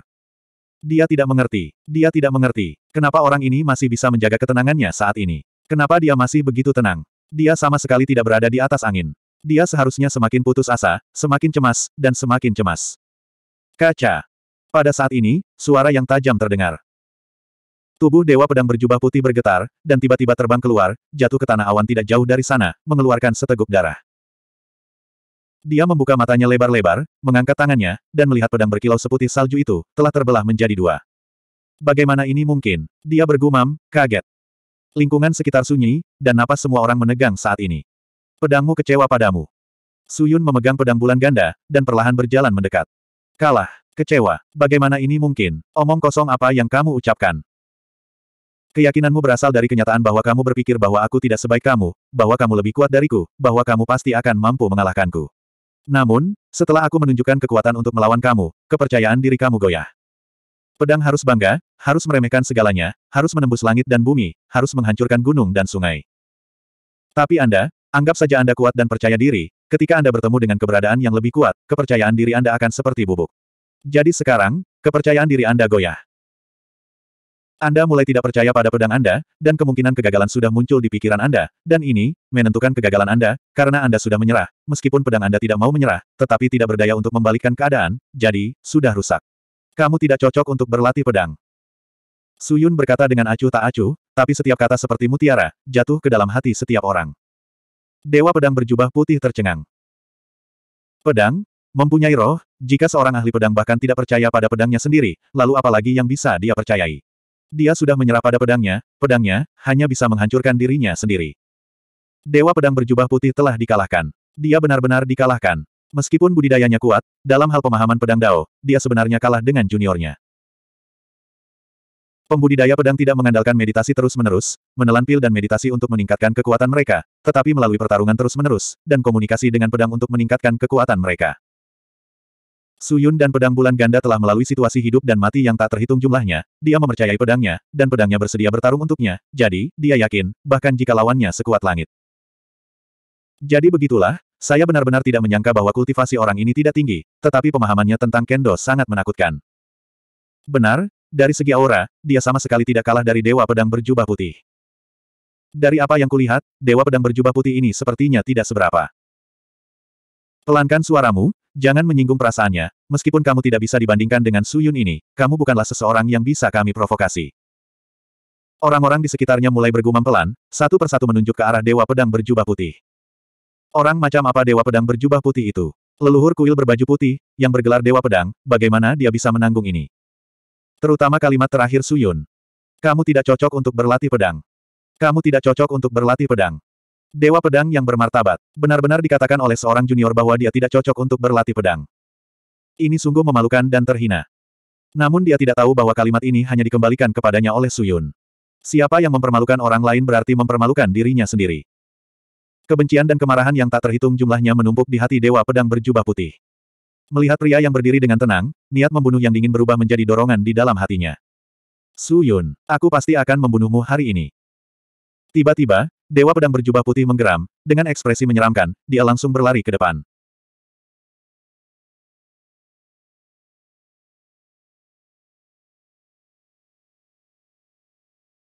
Dia tidak mengerti. Dia tidak mengerti. Kenapa orang ini masih bisa menjaga ketenangannya saat ini? Kenapa dia masih begitu tenang? Dia sama sekali tidak berada di atas angin. Dia seharusnya semakin putus asa, semakin cemas, dan semakin cemas. Kaca. Pada saat ini, suara yang tajam terdengar. Tubuh Dewa Pedang berjubah putih bergetar, dan tiba-tiba terbang keluar, jatuh ke tanah awan tidak jauh dari sana, mengeluarkan seteguk darah. Dia membuka matanya lebar-lebar, mengangkat tangannya, dan melihat pedang berkilau seputih salju itu, telah terbelah menjadi dua. Bagaimana ini mungkin? Dia bergumam, kaget. Lingkungan sekitar sunyi, dan napas semua orang menegang saat ini. Pedangmu kecewa padamu. Suyun memegang pedang bulan ganda, dan perlahan berjalan mendekat. Kalah, kecewa, bagaimana ini mungkin? Omong kosong apa yang kamu ucapkan? Keyakinanmu berasal dari kenyataan bahwa kamu berpikir bahwa aku tidak sebaik kamu, bahwa kamu lebih kuat dariku, bahwa kamu pasti akan mampu mengalahkanku. Namun, setelah aku menunjukkan kekuatan untuk melawan kamu, kepercayaan diri kamu goyah. Pedang harus bangga, harus meremehkan segalanya, harus menembus langit dan bumi, harus menghancurkan gunung dan sungai. Tapi Anda, anggap saja Anda kuat dan percaya diri, ketika Anda bertemu dengan keberadaan yang lebih kuat, kepercayaan diri Anda akan seperti bubuk. Jadi sekarang, kepercayaan diri Anda goyah. Anda mulai tidak percaya pada pedang Anda, dan kemungkinan kegagalan sudah muncul di pikiran Anda, dan ini, menentukan kegagalan Anda, karena Anda sudah menyerah, meskipun pedang Anda tidak mau menyerah, tetapi tidak berdaya untuk membalikkan keadaan, jadi, sudah rusak. Kamu tidak cocok untuk berlatih pedang. Suyun berkata dengan acuh tak acuh, tapi setiap kata seperti mutiara, jatuh ke dalam hati setiap orang. Dewa pedang berjubah putih tercengang. Pedang, mempunyai roh, jika seorang ahli pedang bahkan tidak percaya pada pedangnya sendiri, lalu apalagi yang bisa dia percayai. Dia sudah menyerah pada pedangnya, pedangnya hanya bisa menghancurkan dirinya sendiri. Dewa pedang berjubah putih telah dikalahkan. Dia benar-benar dikalahkan. Meskipun budidayanya kuat, dalam hal pemahaman pedang Dao, dia sebenarnya kalah dengan juniornya. Pembudidaya pedang tidak mengandalkan meditasi terus-menerus, menelan pil dan meditasi untuk meningkatkan kekuatan mereka, tetapi melalui pertarungan terus-menerus, dan komunikasi dengan pedang untuk meningkatkan kekuatan mereka. Suyun dan pedang bulan ganda telah melalui situasi hidup dan mati yang tak terhitung jumlahnya, dia mempercayai pedangnya, dan pedangnya bersedia bertarung untuknya, jadi, dia yakin, bahkan jika lawannya sekuat langit. Jadi begitulah, saya benar-benar tidak menyangka bahwa kultivasi orang ini tidak tinggi, tetapi pemahamannya tentang kendo sangat menakutkan. Benar, dari segi aura, dia sama sekali tidak kalah dari dewa pedang berjubah putih. Dari apa yang kulihat, dewa pedang berjubah putih ini sepertinya tidak seberapa. Pelankan suaramu, jangan menyinggung perasaannya, meskipun kamu tidak bisa dibandingkan dengan Suyun ini, kamu bukanlah seseorang yang bisa kami provokasi. Orang-orang di sekitarnya mulai bergumam pelan, satu persatu menunjuk ke arah Dewa Pedang berjubah putih. Orang macam apa Dewa Pedang berjubah putih itu? Leluhur kuil berbaju putih, yang bergelar Dewa Pedang, bagaimana dia bisa menanggung ini? Terutama kalimat terakhir Suyun. Kamu tidak cocok untuk berlatih pedang. Kamu tidak cocok untuk berlatih pedang. Dewa pedang yang bermartabat. Benar-benar dikatakan oleh seorang junior bahwa dia tidak cocok untuk berlatih pedang. Ini sungguh memalukan dan terhina. Namun dia tidak tahu bahwa kalimat ini hanya dikembalikan kepadanya oleh Suyun. Siapa yang mempermalukan orang lain berarti mempermalukan dirinya sendiri. Kebencian dan kemarahan yang tak terhitung jumlahnya menumpuk di hati Dewa Pedang berjubah putih. Melihat pria yang berdiri dengan tenang, niat membunuh yang dingin berubah menjadi dorongan di dalam hatinya. Suyun, aku pasti akan membunuhmu hari ini. Tiba-tiba, Dewa pedang berjubah putih menggeram, dengan ekspresi menyeramkan, dia langsung berlari ke depan.